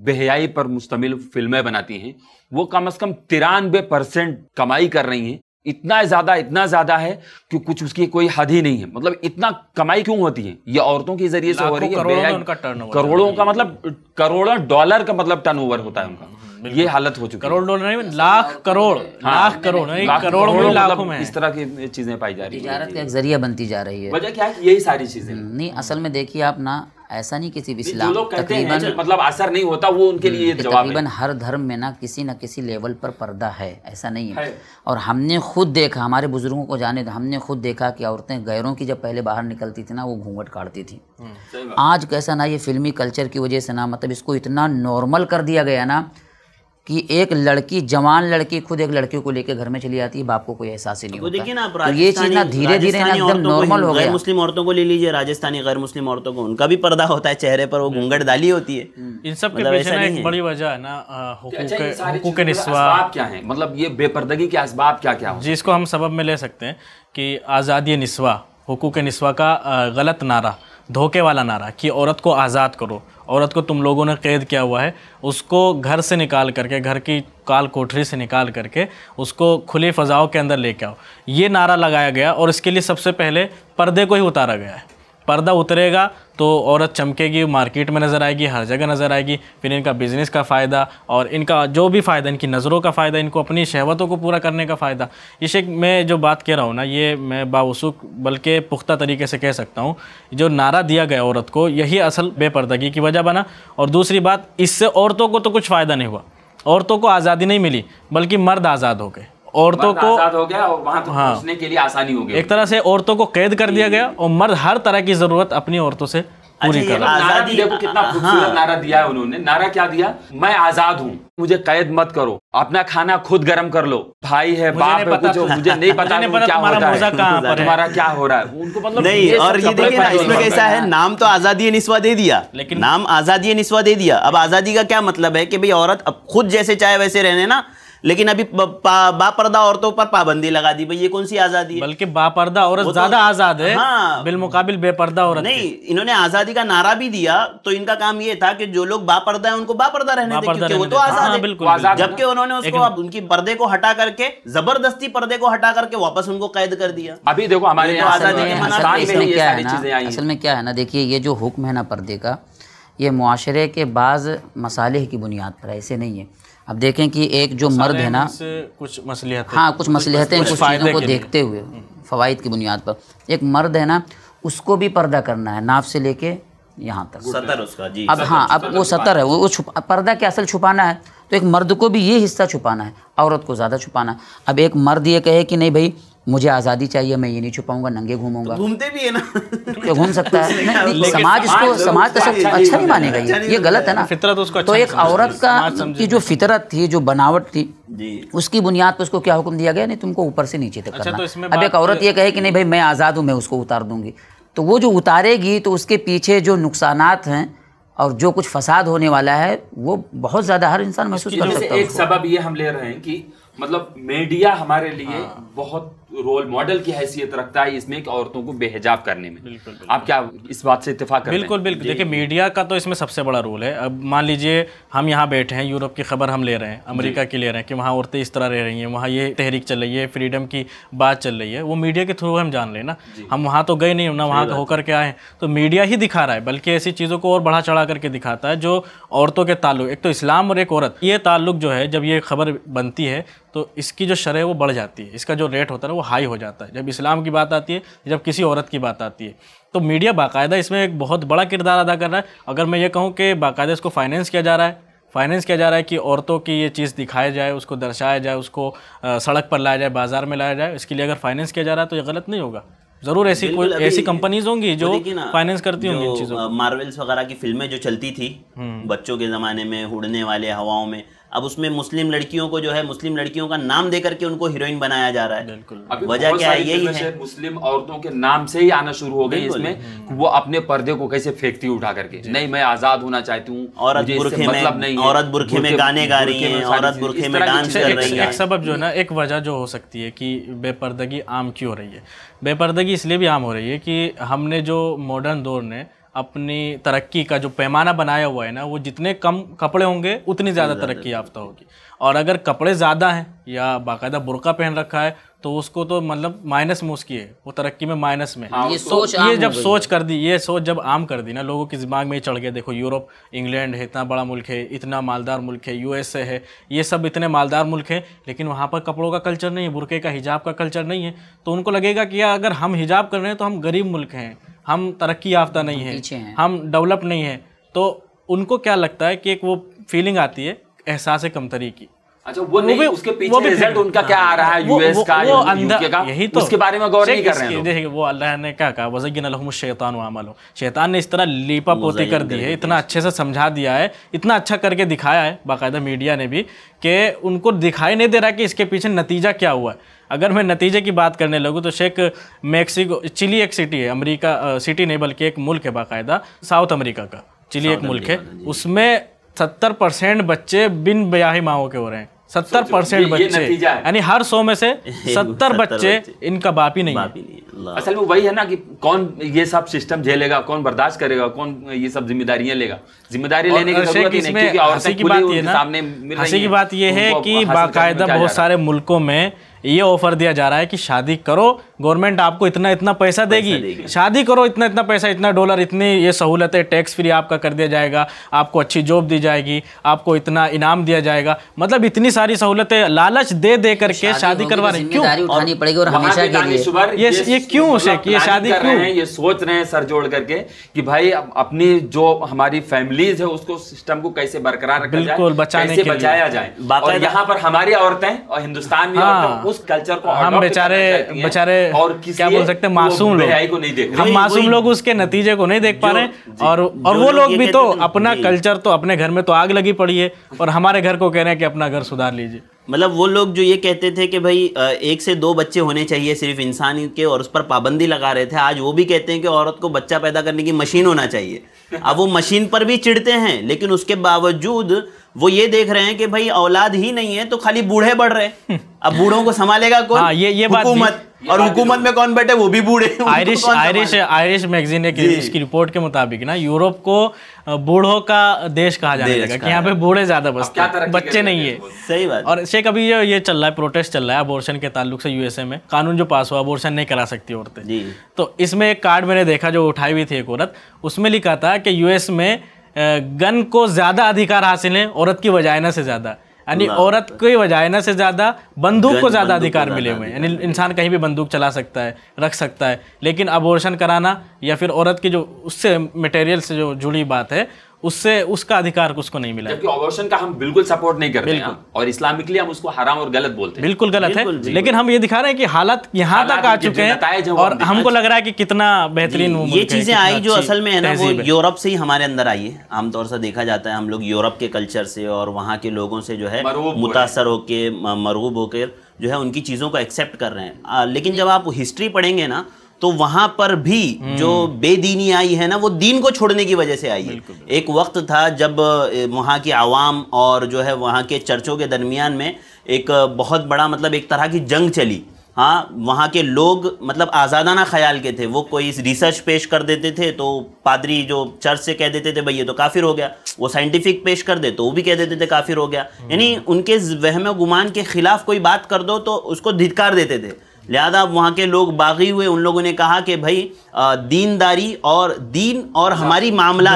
बेहयाई पर मुश्तमिल फिल्में बनाती हैं वो कम अज़ कम तिरानवे परसेंट कमाई कर रही हैं इतना ज़्यादा इतना ज़्यादा है कि कुछ उसकी कोई हद ही नहीं है मतलब इतना कमाई क्यों होती है ये औरतों के जरिए से हो रही है करोड़ों, करोड़ों का मतलब करोड़ों डॉलर का मतलब टर्नओवर होता है उनका हम्म, ये हालत हो चुकी करोड़ डॉलर नहीं लाख करोड़ हाँ, लाख करोड़ करोड़ में मतलब लाखों में इस तरह की चीजें पाई जा रही है का एक जरिया बनती जा रही है वजह क्या है यही सारी चीजें हम्म, नहीं असल में देखिए आप ना ऐसा नहीं किसी भी इस्लाम तकरीबन मतलब असर नहीं होता वो उनके लिए जवाब तकरीबन हर धर्म में ना किसी न किसी लेवल पर पर्दा है ऐसा नहीं है, है। और हमने खुद देखा हमारे बुजुर्गों को जाने हमने खुद देखा कि औरतें गैरों की जब पहले बाहर निकलती थी ना वो घूंघट काटती थी हम्म, आज कैसा ना ये फिल्मी कल्चर की वजह से ना मतलब इसको इतना नॉर्मल कर दिया गया ना कि एक लड़की जवान लड़की खुद एक लड़की को लेकर घर में चली जाती है बाप को कोई एहसास ही नहीं तो होता देखिए ना आप तो ये चीज़ ना धीरे धीरे एकदम नॉर्मल हो गया मुस्लिम औरतों को ले लीजिए राजस्थानी गैर मुस्लिम औरतों को उनका भी पर्दा होता है चेहरे पर वो हम्म। घूंघट डाली होती है हम्म। इन सब के मतलब पीछे ना एक बड़ी वजह है ना हुकूक अच्छा, के निस्वाब क्या है मतलब ये बेपर्दगी के असबाब क्या क्या जी इसको हम सबब में ले सकते हैं कि आज़ादी निस्वा हुकूक निस्वा का गलत नारा धोखे वाला नारा कि औरत को आज़ाद करो औरत को तुम लोगों ने कैद किया हुआ है उसको घर से निकाल करके घर की काल कोठरी से निकाल करके उसको खुली फ़जाओं के अंदर लेके आओ ये नारा लगाया गया और इसके लिए सबसे पहले पर्दे को ही उतारा गया है पर्दा उतरेगा तो औरत चमकेगी मार्केट में नज़र आएगी हर जगह नज़र आएगी फिर इनका बिज़नेस का फ़ायदा और इनका जो भी फ़ायदा इनकी नज़रों का फ़ायदा इनको अपनी शहवतों को पूरा करने का फ़ायदा इसे मैं जो बात कह रहा हूँ ना ये मैं बावसुक बल्कि पुख्ता तरीके से कह सकता हूँ जो नारा दिया गया औरत को यही असल बेपर्दगी की वजह बना और दूसरी बात इससे औरतों को तो कुछ फ़ायदा नहीं हुआ औरतों को आज़ादी नहीं मिली बल्कि मर्द आज़ाद हो गए औरतों को आजाद हो गया और वहां तो हाँ, पहुंचने के लिए आसानी हो गई एक तरह से औरतों को कैद कर दिया गया और मर्द हर तरह की जरूरत अपनी औरतों से पूरी अच्छा, कर रहा आजादी देखो तो कितना हाँ। खूबसूरत नारा दिया है उन्होंने नारा क्या दिया मैं आजाद हूँ मुझे कैद मत करो अपना खाना खुद गर्म कर लो भाई है बाप है कुछ मुझे नहीं पता <laughs> नहीं पता क्या होता है तुम्हारा क्या हो रहा है <laughs> उनको मतलब नहीं और ये देखिए ना इसमें कैसा है नाम तो आजादी निस्वा दे दिया लेकिन नाम आजादी निस्वा दे दिया अब आजादी का क्या मतलब है कि भाई औरत अब खुद जैसे चाहे वैसे रहने ना लेकिन अभी बापर्दा औरतों पर पाबंदी लगा दी भाई ये कौन सी आजादी है बल्कि बापर्दा औरत तो- ज्यादा आजाद है हाँ बिलमुकाबिल बेपर्दा औरत नहीं इन्होंने आजादी का नारा भी दिया तो इनका काम ये था कि जो लोग बापर्दा है उनको बापर्दा रहने दे वो तो आजाद है हाँ, जबकि उन्होंने उसको उनकी पर्दे को हटा करके जबरदस्ती पर्दे को हटा करके वापस उनको कैद कर दिया अभी देखो हमारे तो आजादी असल में क्या है ना देखिए ये जो हुक्म है ना पर्दे का ये माशरे के बाज़ मसाले की बुनियाद पर ऐसे नहीं है अब देखें कि एक जो मर्द है ना कुछ मसलियत हाँ कुछ मसलियतें कुछ, कुछ, चीज़ों को देखते हुए हम्म। फ़वाद की बुनियाद पर एक मर्द है ना उसको भी पर्दा करना है नाफ से लेके यहाँ तक सतर उसका जी अब हाँ अब वो सतर है वो छुपा पर्दा के असल छुपाना है तो एक मर्द को भी ये हिस्सा छुपाना है औरत को ज़्यादा छुपाना है अब एक मर्द ये कहे कि नहीं भाई मुझे आज़ादी चाहिए मैं ये नहीं छुपाऊंगा नंगे घूमूंगा तो घूमते भी है ना तो घूम सकता है <laughs> नहीं, नहीं, समाज इसको समाज तो, तो अच्छा, अच्छा नहीं मानेगा ये ये गलत है ना फितरत उसको तो अच्छा एक औरत का की जो फितरत थी जो बनावट थी उसकी बुनियाद पर उसको क्या हुक्म दिया गया नहीं तुमको ऊपर से नीचे तक अच्छा, करना तो अब एक औरत ये कहे कि नहीं भाई मैं आज़ाद हूँ मैं उसको उतार दूंगी तो वो जो उतारेगी तो उसके पीछे जो नुकसान हैं और जो कुछ फसाद होने वाला है वो बहुत ज़्यादा हर इंसान महसूस कर सकता है एक सबब ये हम ले रहे हैं कि मतलब मीडिया हमारे लिए हाँ। बहुत रोल मॉडल की हैसियत रखता है इसमें कि औरतों को बेहजाब करने में बिल्कुल, बिल्कुल आप क्या इस बात से इतफाक बिल्कुल बिल्कुल, बिल्कुल देखिए मीडिया का तो इसमें सबसे बड़ा रोल है अब मान लीजिए हम यहाँ बैठे हैं यूरोप की खबर हम ले रहे हैं अमेरिका की ले रहे हैं कि वहाँ औरतें इस तरह रह रही हैं वहाँ ये तहरीक चल रही है फ्रीडम की बात चल रही है वो मीडिया के थ्रू हम जान लें ना हम वहाँ तो गए नहीं ना वहाँ तो होकर के आए तो मीडिया ही दिखा रहा है बल्कि ऐसी चीज़ों को और बढ़ा चढ़ा करके दिखाता है जो औरतों के ताल्लुक एक तो इस्लाम और एक औरत ये ताल्लुक जो है जब ये खबर बनती है तो इसकी जो शरह वो बढ़ जाती है इसका जो रेट होता है वो हाई हो जाता है जब इस्लाम की बात आती है जब किसी औरत की बात आती है तो मीडिया बाकायदा इसमें एक बहुत बड़ा किरदार अदा कर रहा है अगर मैं ये कहूँ कि बाकायदा इसको फाइनेंस किया जा रहा है फाइनेंस किया जा रहा है कि औरतों की ये चीज़ दिखाया जाए उसको दर्शाया जाए उसको सड़क पर लाया जाए बाज़ार में लाया जाए इसके लिए अगर फाइनेंस किया जा रहा है तो ये गलत नहीं होगा जरूर ऐसी कोई ऐसी कंपनीज होंगी जो फाइनेंस करती होंगी मार्वल्स वगैरह की फिल्में जो चलती थी हम्म। बच्चों के ज़माने में उड़ने वाले हवाओं में अब उसमें मुस्लिम लड़कियों को जो है मुस्लिम लड़कियों का नाम दे करके उनको हीरोइन बनाया जा रहा है वजह क्या है यही है मुस्लिम औरतों के नाम से ही आना शुरू हो गई इसमें हम्म। वो अपने पर्दे को कैसे फेंकती उठा करके नहीं मैं आजाद होना चाहती हूँ औरत बुरखे में औरत बुरखे में गाने गा रही है औरत बुरखे में डांस कर रही है सबब जो है ना एक वजह जो हो सकती है कि बेपर्दगी आम क्यों हो रही है बेपर्दगी इसलिए भी आम हो रही है कि हमने जो मॉडर्न दौर ने अपनी तरक्की का जो पैमाना बनाया हुआ है ना वो जितने कम कपड़े होंगे उतनी ज़्यादा तरक्की याफ्ता होगी और अगर कपड़े ज़्यादा हैं या बाकायदा बुरका पहन रखा है तो उसको तो मतलब माइनस में उसकी है वो तरक्की में माइनस में हाँ, ये सोच ये जब सोच कर दी ये सोच जब आम कर दी ना लोगों के दिमाग में चढ़ गया देखो यूरोप इंग्लैंड है इतना बड़ा मुल्क है इतना मालदार मुल्क है यूएसए है ये सब इतने मालदार मुल्क है लेकिन वहाँ पर कपड़ों का कल्चर नहीं है बुरके का हिजाब का कल्चर नहीं है तो उनको लगेगा कि यार अगर हम हिजाब कर रहे हैं तो हम गरीब मुल्क हैं हम तरक्की याफ्ता नहीं है हम डेवलप नहीं है तो उनको क्या लगता है कि एक वो फीलिंग आती है एहसास कमतरी की अच्छा वो, वो नहीं उसके पीछे रिजल्ट उनका क्या आ रहा है यूएस का वो अंदर यही तो उसके बारे में गौर नहीं कर रहे हैं देखिए वो अल्लाह ने क्या कहा वजगिन शैतान वामलो शैतान ने इस तरह लीपा पोती कर दी है इतना अच्छे से समझा दिया है इतना अच्छा करके दिखाया है बाकायदा मीडिया ने भी कि उनको दिखाई नहीं दे रहा कि इसके पीछे नतीजा क्या हुआ है अगर मैं नतीजे की बात करने लगूँ तो शेख मैक्सिको चिली एक सिटी है अमरीका सिटी नहीं बल्कि एक मुल्क है बाकायदा साउथ अमरीका का चिली एक मुल्क है उसमें सत्तर परसेंट बच्चे बिन ब्याही माओ के हो रहे हैं सत्तर परसेंट बच्चे यानी हर सौ में से <laughs> सत्तर बच्चे, इनका बाप ही नहीं बाप नहीं असल में वही है ना कि कौन ये सब सिस्टम झेलेगा कौन बर्दाश्त करेगा कौन ये सब जिम्मेदारियां लेगा जिम्मेदारी लेने की जरूरत ही नहीं क्योंकि औरतें की बात ये सामने हंसी की बात ये है कि बाकायदा बहुत सारे मुल्कों में ये ऑफर दिया जा रहा है कि शादी करो गवर्नमेंट आपको इतना इतना पैसा देगी, देगी। शादी करो इतना इतना पैसा इतना डॉलर इतनी ये सहूलतें टैक्स फ्री आपका कर दिया जाएगा आपको अच्छी जॉब दी जाएगी आपको इतना इनाम दिया जाएगा मतलब इतनी सारी सहूलतें लालच दे दे करके शादी तो करवा रहे क्यों उठानी पड़ेगी और हमेशा के लिए ये ये क्यों ये मतलब शादी क्यों ये सोच रहे हैं सर जोड़ करके कि भाई अपनी जो हमारी फैमिलीज है उसको सिस्टम को कैसे बरकरार बिल्कुल बचाने के बचाया जाए और यहाँ पर हमारी औरतें और हिंदुस्तान में हाँ। उस कल्चर को हम बेचारे बेचारे और क्या बोल सकते हैं मासूम लोग को नहीं देख हम मासूम लोग उसके नतीजे को नहीं देख पा रहे और और वो लोग भी तो अपना कल्चर तो अपने घर में तो आग लगी पड़ी है और हमारे घर को कह रहे हैं कि अपना घर सुधार लीजिए मतलब वो लोग जो ये कहते थे कि भाई एक से दो बच्चे होने चाहिए सिर्फ इंसान के और उस पर पाबंदी लगा रहे थे आज वो भी कहते हैं कि औरत को बच्चा पैदा करने की मशीन होना चाहिए अब वो मशीन पर भी चिढ़ते हैं लेकिन उसके बावजूद वो ये देख रहे हैं कि भाई औलाद ही नहीं है तो खाली बूढ़े बढ़ रहे अब बूढ़ों को संभालेगा कौन हाँ, ये ये हुकूमत और हुकूमत में कौन बैठे वो भी बूढ़े आयरिश आयरिश आयरिश मैगजीन ने इसकी रिपोर्ट के मुताबिक ना यूरोप को बूढ़ों का देश कहा जाने लगा कि यहाँ पे बूढ़े ज्यादा बसते हैं बच्चे नहीं है सही बात और शेख अभी ये ये चल रहा है प्रोटेस्ट चल रहा है अबोर्शन के ताल्लुक से यूएसए में कानून जो पास हुआ अबोर्शन नहीं करा सकती औरतें तो इसमें एक कार्ड मैंने देखा जो उठाई हुई थी एक औरत उसमें लिखा था कि यूएस में गन को ज़्यादा अधिकार हासिल है औरत की वजायना से ज़्यादा यानी औरत की वजायना से ज़्यादा बंदूक को ज़्यादा अधिकार मिले हुए हैं यानी इंसान कहीं भी बंदूक चला सकता है रख सकता है लेकिन अबोर्शन कराना या फिर औरत की जो उससे मटेरियल से जो जुड़ी बात है उससे उसका अधिकार उसको नहीं मिला जबकि अबॉर्शन का हम बिल्कुल सपोर्ट नहीं करते हैं और इस्लामिकली हम उसको हराम और गलत बोलते हैं बिल्कुल गलत है लेकिन हम ये दिखा रहे हैं कि हालत यहाँ तक आ चुके हैं और हमको लग रहा है कि कितना बेहतरीन ये चीजें आई जो असल में है ना वो यूरोप से ही हमारे अंदर आई है आमतौर से देखा जाता है हम लोग यूरोप के कल्चर से और वहाँ के लोगों से जो है मुतासर होके मरूब होकर जो है उनकी चीज़ों को एक्सेप्ट कर रहे हैं लेकिन जब आप हिस्ट्री पढ़ेंगे ना तो वहां पर भी हम्म। जो बेदीनी आई है ना वो दीन को छोड़ने की वजह से आई है एक वक्त था जब वहाँ की आवाम और जो है वहाँ के चर्चों के दरमियान में एक बहुत बड़ा मतलब एक तरह की जंग चली हाँ वहाँ के लोग मतलब आज़ादाना ख्याल के थे वो कोई रिसर्च पेश कर देते थे तो पादरी जो चर्च से कह देते थे भाई ये तो काफिर हो गया वो साइंटिफिक पेश कर दे तो वो भी कह देते थे काफिर हो गया हम्म। यानी उनके वहम गुमान के ख़िलाफ़ कोई बात कर दो तो उसको धिकार देते थे लिहाजा वहाँ के लोग बागी हुए उन लोगों ने कहा कि भाई दीनदारी और दीन और अच्छा, हमारी मामला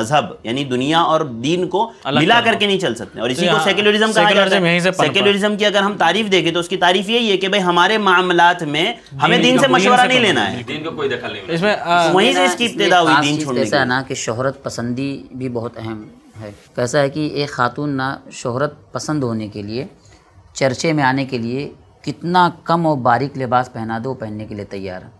मजहब यानी दुनिया और दीन को मिला करके नहीं चल सकते और तो इसी को सेकुलरिज्म सेक्युलरिज्म की अगर हम तारीफ देखें तो उसकी तारीफ यही है कि भाई हमारे मामला में हमें दीन से मशवरा नहीं लेना है वहीं से इसकी इब्तदा हुई दीन छोड़ने ऐसा ना कि शोहरत पसंदी भी बहुत अहम है कैसा है कि एक खातून ना शोहरत पसंद होने के लिए चर्चे में आने के लिए कितना कम और बारीक लिबास पहना दो पहनने के लिए तैयार है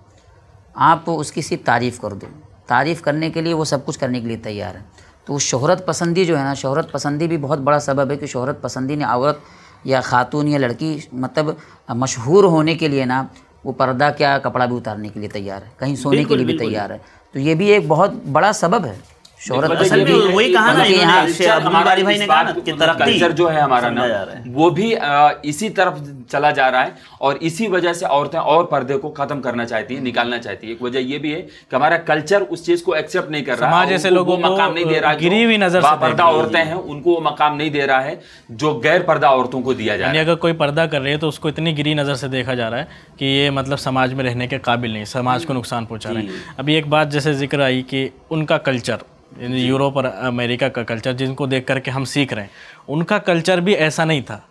आप तो उसकी सिर्फ तारीफ़ कर दो तारीफ़ करने के लिए वो सब कुछ करने के लिए तैयार है तो शोहरत पसंदी जो है ना शोहरत पसंदी भी बहुत बड़ा सबब है कि शोहरत पसंदी ने औरत या खातून या लड़की मतलब मशहूर होने के लिए ना वो पर्दा क्या कपड़ा भी उतारने के लिए तैयार है कहीं सोने के लिए भी तैयार है तो ये भी एक बहुत बड़ा सबब है शोहरत मतलब असल में वही कहा ना यहाँ हमारे भाई ने कहा ना कि तरक्की जो है हमारा ना वो भी इसी तरफ चला जा रहा है और इसी वजह से औरतें और पर्दे को खत्म करना चाहती है निकालना चाहती है एक वजह ये भी है कि हमारा कल्चर उस चीज को एक्सेप्ट नहीं कर रहा है ऐसे लोगों को मकाम नहीं दे रहा गिरी हुई नजर पर्दा औरतें हैं उनको वो मकाम नहीं दे रहा है जो गैर पर्दा औरतों को दिया जा रहा है अगर कोई पर्दा कर रही है तो उसको इतनी गिरी नजर से देखा जा रहा है कि ये मतलब समाज में रहने के काबिल नहीं समाज को नुकसान पहुंचा रहे हैं अभी एक बात जैसे जिक्र आई कि उनका कल्चर यूरोप और अमेरिका का कल्चर जिनको देख करके हम सीख रहे हैं उनका कल्चर भी ऐसा नहीं था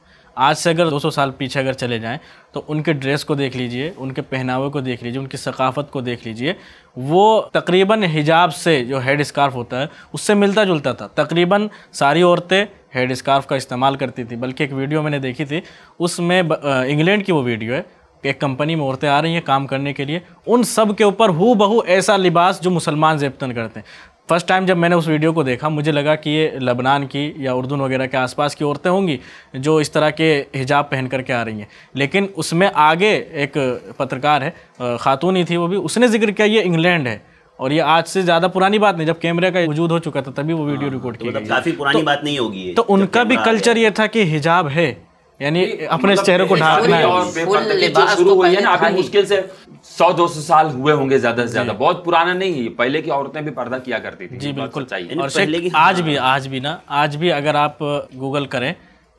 आज से अगर 200 साल पीछे अगर चले जाएं तो उनके ड्रेस को देख लीजिए उनके पहनावे को देख लीजिए उनकी सकाफत को देख लीजिए वो तकरीबन हिजाब से जो हेड स्कार्फ होता है उससे मिलता जुलता था तकरीबन सारी औरतें हेड स्कार्फ का इस्तेमाल करती थी बल्कि एक वीडियो मैंने देखी थी उसमें इंग्लैंड की वो वीडियो है एक कंपनी में औरतें आ रही हैं काम करने के लिए उन सब के ऊपर हु बहू ऐसा लिबास जो मुसलमान जेबतन करते हैं फर्स्ट टाइम जब मैंने उस वीडियो को देखा मुझे लगा कि ये लबनान की या उर्दून वगैरह के आसपास की औरतें होंगी जो इस तरह के हिजाब पहन करके आ रही हैं लेकिन उसमें आगे एक पत्रकार है खातून ही थी वो भी उसने जिक्र किया ये इंग्लैंड है और ये आज से ज़्यादा पुरानी बात नहीं जब कैमरे का वजूद हो चुका था तभी वो वीडियो हाँ, रिकॉर्ड तो मतलब किया काफ़ी पुरानी तो बात नहीं होगी तो उनका भी कल्चर ये था कि हिजाब है यानी मतलब अपने चेहरे को ढांकना है शुरू तो हुई है ना अभी मुश्किल से सौ दो सौ साल हुए होंगे ज्यादा से ज्यादा बहुत पुराना नहीं है पहले की औरतें भी पर्दा किया करती थी जी बिल्कुल चाहिए और आज भी आज भी ना आज भी अगर आप गूगल करें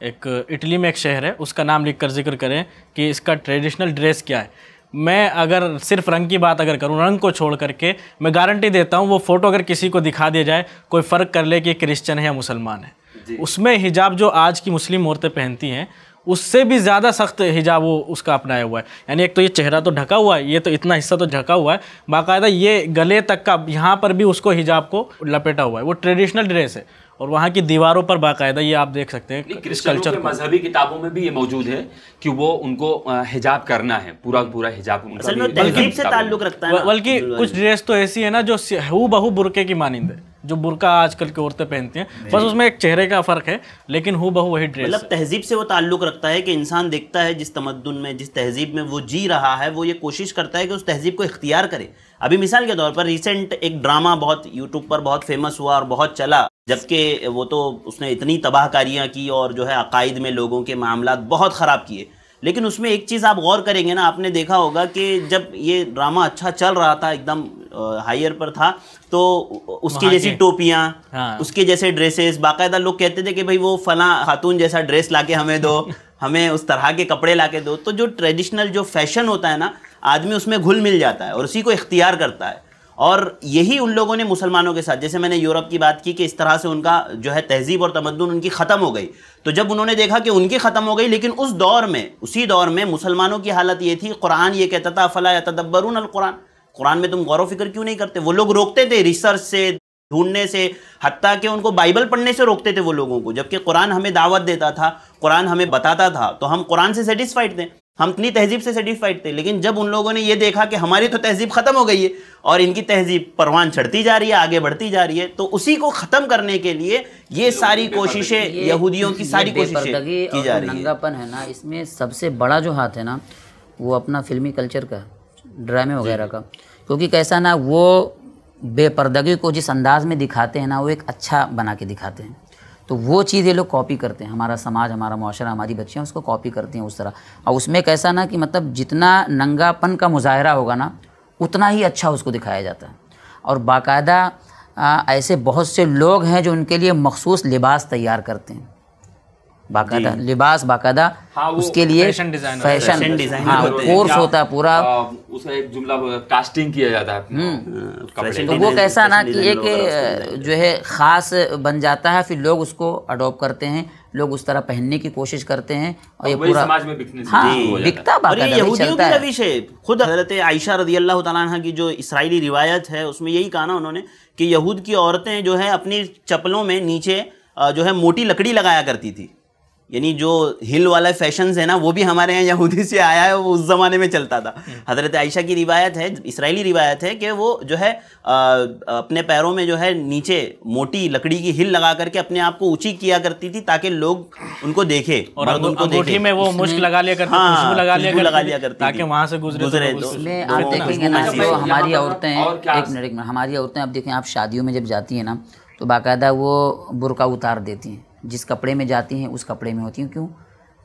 एक इटली में एक शहर है उसका नाम लिख कर जिक्र करें कि इसका ट्रेडिशनल ड्रेस क्या है मैं अगर सिर्फ रंग की बात अगर करूं रंग को छोड़ करके मैं गारंटी देता हूं वो फ़ोटो अगर किसी को दिखा दिया जाए कोई फ़र्क कर ले कि क्रिश्चियन है या मुसलमान है उसमें हिजाब जो आज की मुस्लिम औरतें पहनती हैं उससे भी ज़्यादा सख्त हिजाब वो उसका अपनाया हुआ है यानी एक तो ये चेहरा तो ढका हुआ है ये तो इतना हिस्सा तो ढका हुआ है बाकायदा ये गले तक का यहाँ पर भी उसको हिजाब को लपेटा हुआ है वो ट्रेडिशनल ड्रेस है और वहाँ की दीवारों पर बाकायदा ये आप देख सकते हैं इस कल्चर मजहबी किताबों में भी ये मौजूद है कि वो उनको हिजाब करना है पूरा पूरा हिजाब से ताल्लुक रखता है बल्कि कुछ ड्रेस तो ऐसी है ना जो हु बहू बुरके की मानिंद है जो बुरका आजकल की औरतें पहनती हैं बस उसमें एक चेहरे का फर्क है लेकिन हु बहु वही ड्रेस मतलब तहजीब से वो ताल्लुक रखता है कि इंसान देखता है जिस तमद्दन में जिस तहजीब में वो जी रहा है वो ये कोशिश करता है कि उस तहजीब को इख्तियार करे अभी मिसाल के तौर पर रिसेंट एक ड्रामा बहुत यूट्यूब पर बहुत फेमस हुआ और बहुत चला जबकि वो तो उसने इतनी तबाहकारियाँ की और जो है अकायद में लोगों के मामला बहुत ख़राब किए लेकिन उसमें एक चीज़ आप गौर करेंगे ना आपने देखा होगा कि जब ये ड्रामा अच्छा चल रहा था एकदम हायर पर था तो उसकी जैसी टोपियाँ हाँ। उसके जैसे ड्रेसेस बाकायदा लोग कहते थे कि भाई वो फला खातून जैसा ड्रेस के हमें दो <laughs> हमें उस तरह के कपड़े के दो तो जो ट्रेडिशनल जो फैशन होता है ना आदमी उसमें घुल मिल जाता है और उसी को इख्तियार करता है और यही उन लोगों ने मुसलमानों के साथ जैसे मैंने यूरोप की बात की कि इस तरह से उनका जो है तहजीब और तमदन उनकी ख़त्म हो गई तो जब उन्होंने देखा कि उनकी ख़त्म हो गई लेकिन उस दौर में उसी दौर में मुसलमानों की हालत ये थी कुरान ये कहता था फ़ला तदब्बर अलकुरान कुरान में तुम गौर फिक्र क्यों नहीं करते वो लोग रोकते थे रिसर्च से ढूंढने से हती कि उनको बाइबल पढ़ने से रोकते थे वो लोगों को जबकि कुरान हमें दावत देता था कुरान हमें बताता था तो हम कुरान से सेटिस्फाइड थे हम अपनी तहजीब से सेटिस्फाइड थे लेकिन जब उन लोगों ने ये देखा कि हमारी तो तहजीब ख़त्म हो गई है और इनकी तहजीब परवान चढ़ती जा रही है आगे बढ़ती जा रही है तो उसी को ख़त्म करने के लिए ये सारी कोशिशें यहूदियों की सारी कोशिशें की जा रही नंगापन है ना इसमें सबसे बड़ा जो हाथ है ना वो अपना फिल्मी कल्चर का ड्रामे वगैरह का क्योंकि कैसा ना वो बेपर्दगी को जिस अंदाज में दिखाते हैं ना वो एक अच्छा बना के दिखाते हैं तो वो चीज़ ये लोग कॉपी करते हैं हमारा समाज हमारा माशरा हमारी बच्चियाँ उसको कॉपी करती हैं उस तरह और उसमें कैसा ना कि मतलब जितना नंगापन का मुजाहरा होगा ना उतना ही अच्छा उसको दिखाया जाता है और बाकायदा ऐसे बहुत से लोग हैं जो उनके लिए मखसूस लिबास तैयार करते हैं बाकायदा लिबास बाकायदा हाँ, उसके लिए fashion designer fashion designer course होता है पूरा उसका एक जुमला कास्टिंग किया जाता है हम्म। तो वो कैसा ना कि एक जो है ख़ास बन जाता है फिर लोग उसको अडोप्ट करते हैं लोग उस तरह पहनने की कोशिश करते हैं और हाँ, ये पूरा समाज में बिकने हाँ, बिकता और ये यहूदियों की रविश है खुद हाँ। हजरत आयशा रजी अल्लाह तला की जो इसराइली रिवायत है उसमें यही कहा ना उन्होंने कि यहूद की औरतें जो है अपनी चप्पलों में नीचे जो है मोटी लकड़ी लगाया करती थी यानी जो हिल वाला फैशन है ना वो भी हमारे यहाँ यहूदी से आया है वो उस ज़माने में चलता था हम्म। हज़रत आयशा की रिवायत है इसराइली रिवायत है कि वो जो है आ, अपने पैरों में जो है नीचे मोटी लकड़ी की हिल लगा करके अपने आप को ऊँची किया करती थी ताकि लोग उनको देखे और उनको देखे में वो मुश्क लगा लिया करते हाँ, लगा लिया लगा लिया करते ताकि वहाँ से गुजरे तो तो। आप तो देखेंगे ना हमारी औरतें एक मिनट हमारी औरतें आप देखें आप शादियों में जब जाती हैं ना तो बाकायदा वो बुरका उतार देती हैं जिस कपड़े में जाती हैं उस कपड़े में होती हैं क्यों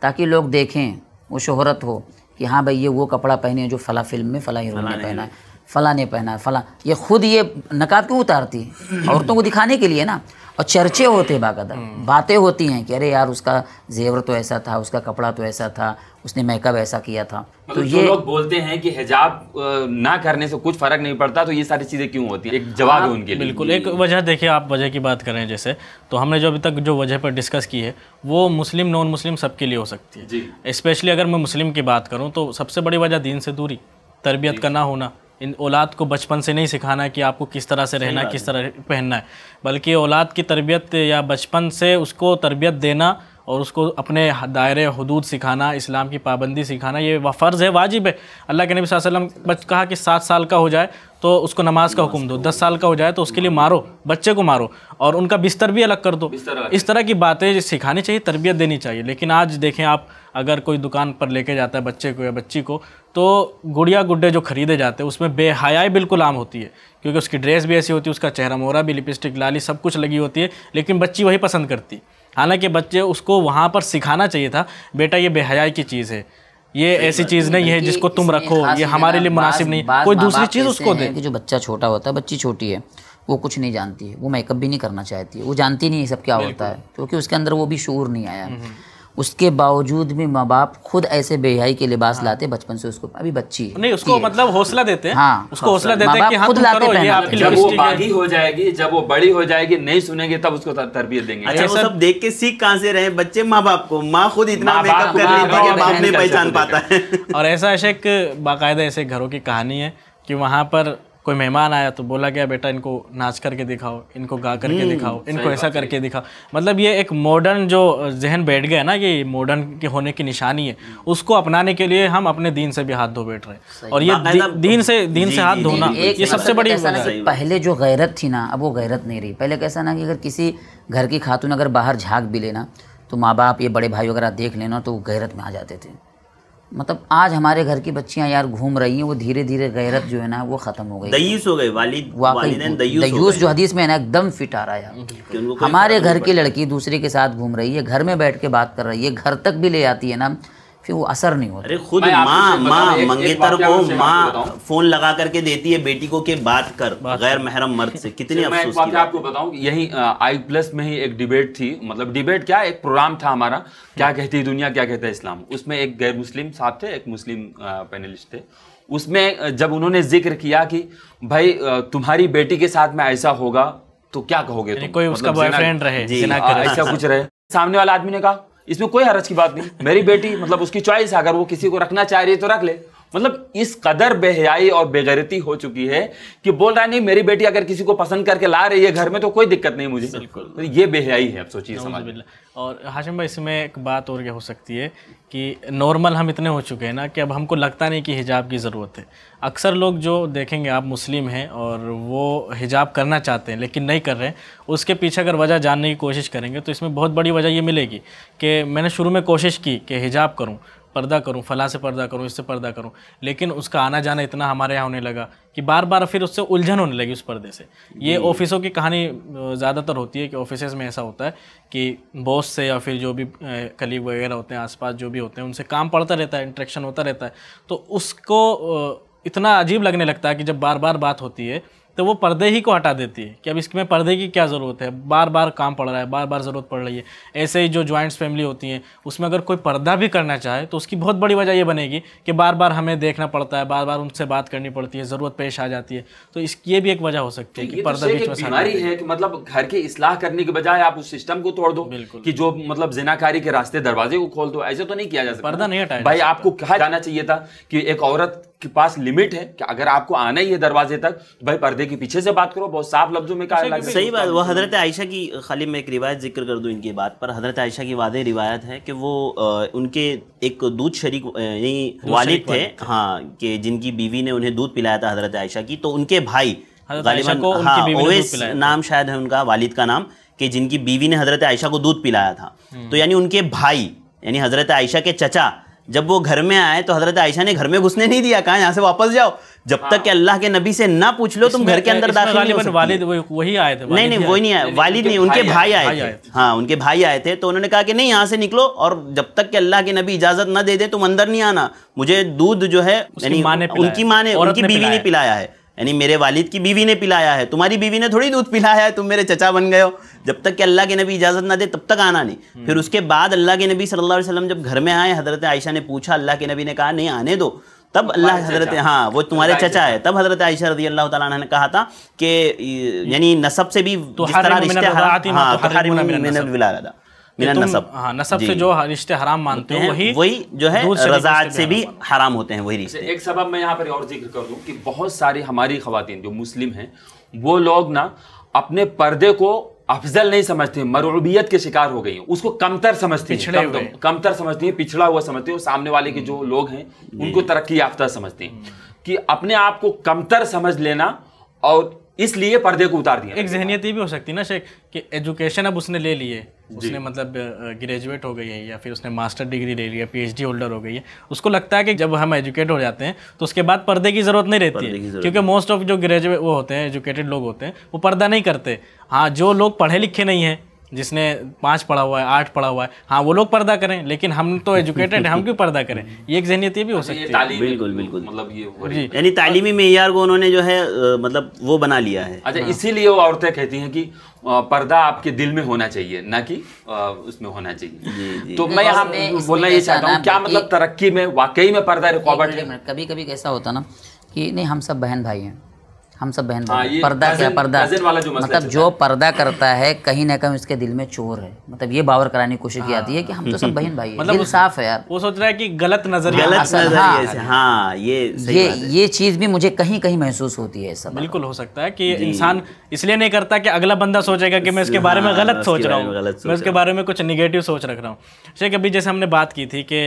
ताकि लोग देखें वो शोहरत हो कि हाँ भाई ये वो कपड़ा पहने जो फ़ला फिल्म में फ़ला हीरो ने पहना है फ़ला ने पहना है फ़ला ये खुद ये नकाब क्यों उतारती है <clears throat> औरतों को दिखाने के लिए ना और चर्चे होते बाकायदा हम्म। बातें होती हैं कि अरे यार उसका जेवर तो ऐसा था उसका कपड़ा तो ऐसा था उसने मेकअप ऐसा किया था मतलब तो ये लोग बोलते हैं कि हिजाब ना करने से कुछ फर्क नहीं पड़ता तो ये सारी चीज़ें क्यों होती है एक हाँ, जवाब है उनके लिए बिल्कुल एक वजह देखिए आप वजह की बात करें जैसे तो हमने जो अभी तक जो वजह पर डिस्कस की है वो मुस्लिम नॉन मुस्लिम सबके लिए हो सकती है स्पेशली अगर मैं मुस्लिम की बात करूँ तो सबसे बड़ी वजह दीन से दूरी तरबियत का ना होना इन औलाद को बचपन से नहीं सिखाना है कि आपको किस तरह से रहना किस तरह पहनना है बल्कि औलाद की तरबियत या बचपन से उसको तरबियत देना और उसको अपने दायरे हदूद सिखाना इस्लाम की पाबंदी सिखाना ये फ़र्ज़ है वाजिब है अल्लाह के नबी वसल्लम बच कहा कि सात साल का हो जाए तो उसको नमाज का हुक्म दो दस साल का हो जाए तो उसके लिए मारो बच्चे को मारो और उनका बिस्तर भी अलग कर दो इस तरह की बातें सिखानी चाहिए तरबियत देनी चाहिए लेकिन आज देखें आप अगर कोई दुकान पर लेके जाता है बच्चे को या बच्ची को तो गुड़िया गुड्डे जो खरीदे जाते हैं उसमें बेहयाई बिल्कुल आम होती है क्योंकि उसकी ड्रेस भी ऐसी होती है उसका चेहरा मोरा भी लिपस्टिक लाली सब कुछ लगी होती है लेकिन बच्ची वही पसंद करती हालांकि बच्चे उसको वहाँ पर सिखाना चाहिए था बेटा ये बेहयाई की चीज़ है ये ऐसी चीज़ नहीं है जिसको तुम रखो ये हमारे लिए मुनासिब नहीं कोई दूसरी चीज़ उसको दे कि जो बच्चा छोटा होता है बच्ची छोटी है वो कुछ नहीं जानती है वो मेकअप भी नहीं करना चाहती है वो जानती नहीं है सब क्या होता है क्योंकि उसके अंदर वो भी शोर नहीं आया हम्म, हम्म। उसके बावजूद भी माँ बाप खुद ऐसे बेहाई के लिबास हाँ। लाते बचपन से उसको अभी बच्ची है नहीं उसको मतलब हौसला देते हैं हाँ उसको हौसला देते हैं कि हाँ, खुद लाते पहनाते जब वो बागी हो जाएगी जब वो बड़ी हो जाएगी नहीं सुनेंगे तब उसको तरबियत देंगे अच्छा वो सब देख के सीख कहाँ से रहे बच्चे माँ बाप को माँ खुद इतना मेकअप कर लेती है बाप नहीं पहचान पाता है और ऐसा ऐसे एक बाकायदा ऐसे घरों की कहानी है कि वहाँ पर कोई मेहमान आया तो बोला गया बेटा इनको नाच करके दिखाओ इनको गा करके हम्म, दिखाओ इनको ऐसा करके दिखाओ मतलब ये एक मॉडर्न जो जहन बैठ गया ना ये मॉडर्न के होने की निशानी है हम्म। उसको अपनाने के लिए हम अपने दीन से भी हाथ धो बैठ रहे हैं और ये दीन से दीन से हाथ धोना ये सबसे बड़ी पहले जो गैरत थी ना अब वो गैरत नहीं रही पहले कैसा ना कि अगर किसी घर की खातून अगर बाहर झाँक भी लेना तो माँ बाप ये बड़े भाई वगैरह देख लेना तो वो गैरत में आ जाते थे मतलब आज हमारे घर की बच्चियां यार घूम रही हैं वो धीरे धीरे गैरत जो है ना वो ख़त्म हो गई दयूस हो गई वालिद वाकई दयूस, दयूस जो हदीस में है ना एकदम फिट आ रहा है हमारे घर की लड़की दूसरे के साथ घूम रही है घर में बैठ के बात कर रही है घर तक भी ले आती है ना फिर वो असर नहीं होता अरे खुद माँ माँ मंगेतर को माँ फोन लगा करके देती है बेटी को के बात कर गैर महरम मर्द से <laughs> कितनी अफसोस की आपको बताऊं यही आई प्लस में ही एक डिबेट थी मतलब डिबेट क्या एक प्रोग्राम था हमारा क्या हम्म। कहती है दुनिया क्या कहता है इस्लाम उसमें एक गैर मुस्लिम साहब थे एक मुस्लिम पैनलिस्ट थे उसमें जब उन्होंने जिक्र किया कि भाई तुम्हारी बेटी के साथ में ऐसा होगा तो क्या कहोगे तुम कोई उसका मतलब बॉयफ्रेंड रहे ऐसा कुछ रहे सामने वाला आदमी ने कहा इसमें कोई हरज की बात नहीं मेरी बेटी मतलब उसकी चॉइस है अगर वो किसी को रखना चाह रही है तो रख ले मतलब इस कदर बेहयाई और बेगैरती हो चुकी है कि बोल रहा नहीं मेरी बेटी अगर किसी को पसंद करके ला रही है घर में तो कोई दिक्कत नहीं मुझे बिल्कुल तो ये बेहयाई है अब सोचिए समझ और हाशिम भाई इसमें एक बात और क्या हो सकती है कि नॉर्मल हम इतने हो चुके हैं ना कि अब हमको लगता नहीं कि हिजाब की ज़रूरत है अक्सर लोग जो देखेंगे आप मुस्लिम हैं और वो हिजाब करना चाहते हैं लेकिन नहीं कर रहे हैं उसके पीछे अगर वजह जानने की कोशिश करेंगे तो इसमें बहुत बड़ी वजह ये मिलेगी कि मैंने शुरू में कोशिश की कि हिजाब करूँ पर्दा करूँ फला से पर्दा करूँ इससे पर्दा करूँ लेकिन उसका आना जाना इतना हमारे यहाँ होने लगा कि बार बार फिर उससे उलझन होने लगी उस पर्दे से ये ऑफिसों की कहानी ज़्यादातर होती है कि ऑफिस में ऐसा होता है कि बॉस से या फिर जो भी कलीग वगैरह होते हैं आसपास जो भी होते हैं उनसे काम पड़ता रहता है इंट्रैक्शन होता रहता है तो उसको इतना अजीब लगने लगता है कि जब बार बार बात होती है तो वो पर्दे ही को हटा देती है कि अब इसमें पर्दे की क्या ज़रूरत है बार बार काम पड़ रहा है बार बार ज़रूरत पड़ रही है ऐसे ही जो ज्वाइंट्स फैमिली होती हैं उसमें अगर कोई पर्दा भी करना चाहे तो उसकी बहुत बड़ी वजह ये बनेगी कि बार बार हमें देखना पड़ता है बार बार उनसे बात करनी पड़ती है ज़रूरत पेश आ जाती है तो इस ये भी एक वजह हो सकती है कि तो पर्दा बीच में बीमारी है कि मतलब घर की असलाह करने के बजाय आप उस सिस्टम को तोड़ दो बिल्कुल कि जो मतलब जिनाकारी के रास्ते दरवाजे को खोल दो ऐसे तो नहीं किया जा सकता पर्दा नहीं हटाया भाई आपको कहा जाना चाहिए था कि एक औरत के पास लिमिट है कि अगर आपको आना ही है दरवाजे तक तो भाई पर्दे के पीछे से बात करो बहुत साफ लफ्जों में कहा सही बात वो हजरत आयशा की खाली मैं एक रिवायत जिक्र कर दूं इनकी बात पर हजरत आयशा की वादे रिवायत है कि वो उनके एक दूध शरीक यानी वालिद थे हाँ कि जिनकी बीवी ने उन्हें दूध पिलाया था हजरत आयशा की तो उनके भाई हाँ, नाम शायद है उनका वालिद का नाम कि जिनकी बीवी ने हजरत आयशा को दूध पिलाया था हम्म। तो यानी उनके भाई यानी हजरत आयशा के चचा जब वो घर में आए तो हजरत आयशा ने घर में घुसने नहीं दिया कहा यहाँ से वापस जाओ जब हाँ। तक के अल्लाह के नबी से ना पूछ लो तुम घर के अंदर दाखिल नहीं वही आए थे नहीं नहीं वही नहीं आए वालिद नहीं उनके भाई आए थे हाँ उनके भाई आए थे तो उन्होंने कहा कि नहीं यहाँ से निकलो और जब तक के अल्लाह के नबी इजाजत ना दे दे तुम अंदर नहीं आना मुझे दूध जो है उनकी माँ ने उनकी बीवी ने पिलाया है यानी मेरे वालिद की बीवी ने पिलाया है तुम्हारी बीवी ने थोड़ी दूध पिलाया है तुम मेरे चचा बन गए हो जब तक कि अल्लाह के नबी इजाज़त ना दे तब तक आना नहीं हम्म। फिर उसके बाद अल्लाह के नबी सल्लल्लाहु अलैहि वसल्लम जब घर में आए हज़रत आयशा ने पूछा अल्लाह के नबी ने कहा नहीं आने दो तब अल्लाह हज़रत हाँ वो तुम्हारे चचा है तब हज़रत आयशा रजी अल्लाह तला ने कहा था कि हम्म। यानी नसब से भी तो मिला नसब हाँ नसब से जो रिश्ते हराम मानते हैं वही वही जो है रजाज से भी हराम होते हैं वही अच्छा, रिश्ते एक सबब मैं यहाँ पर और जिक्र कर दूँ कि बहुत सारी हमारी खातन जो मुस्लिम हैं वो लोग ना अपने पर्दे को अफजल नहीं समझते मरूबियत के शिकार हो गई है उसको कमतर समझती है कमतर समझती है पिछड़ा हुआ समझते हैं सामने वाले के जो हम्म। लोग हैं उनको तरक्की याफ्ता समझते हैं हम्म। कि अपने आप को कमतर समझ लेना और इसलिए पर्दे को उतार दिया एक जहनीत ये भी हो सकती ना शेख कि एजुकेशन अब उसने ले लिए उसने मतलब ग्रेजुएट हो गई है या फिर उसने मास्टर डिग्री ले लिया पीएचडी होल्डर हो गई है उसको लगता है कि जब हम एजुकेट हो जाते हैं तो उसके बाद पर्दे की ज़रूरत नहीं रहती है क्योंकि मोस्ट ऑफ जो ग्रेजुएट वो होते हैं एजुकेटेड लोग होते हैं वो पर्दा नहीं करते हाँ जो लोग पढ़े लिखे नहीं हैं जिसने पाँच पढ़ा हुआ है आठ पढ़ा हुआ है हाँ वो लोग पर्दा करें लेकिन हम तो एजुकेटेड <laughs> हैं हम क्यों पर्दा करें ये एक जहनीत ये भी हो सकती है बिल्कुल बिल्कुल मतलब ये यानी तालीमी मैार को उन्होंने जो है मतलब वो बना लिया है अच्छा हाँ। इसीलिए वो औरतें कहती हैं कि पर्दा आपके दिल में होना चाहिए ना कि उसमें होना चाहिए तो मैं यहाँ बोलना ये चाहता हूँ क्या मतलब तरक्की में वाकई में पर्दा रुकावट कभी कभी कैसा होता ना कि नहीं हम सब बहन भाई हैं हम सब बहन हाँ, भाई पर्दा क्या पर्दा वाला जो मतलब जो पर्दा करता है कहीं ना कहीं उसके दिल में चोर है मतलब ये बावर कराने की कोशिश की जाती है कि हम तो सब बहन भाई मतलब साफ है यार वो सोच रहा है कि गलत नजर हाँ, हाँ।, हाँ, ये ये चीज भी मुझे कहीं कहीं महसूस होती है सब बिल्कुल हो सकता है कि इंसान इसलिए नहीं करता कि अगला बंदा सोचेगा कि मैं इसके बारे में गलत सोच रहा हूँ मैं उसके बारे में कुछ निगेटिव सोच रख रहा हूँ शेख अभी जैसे हमने बात की थी कि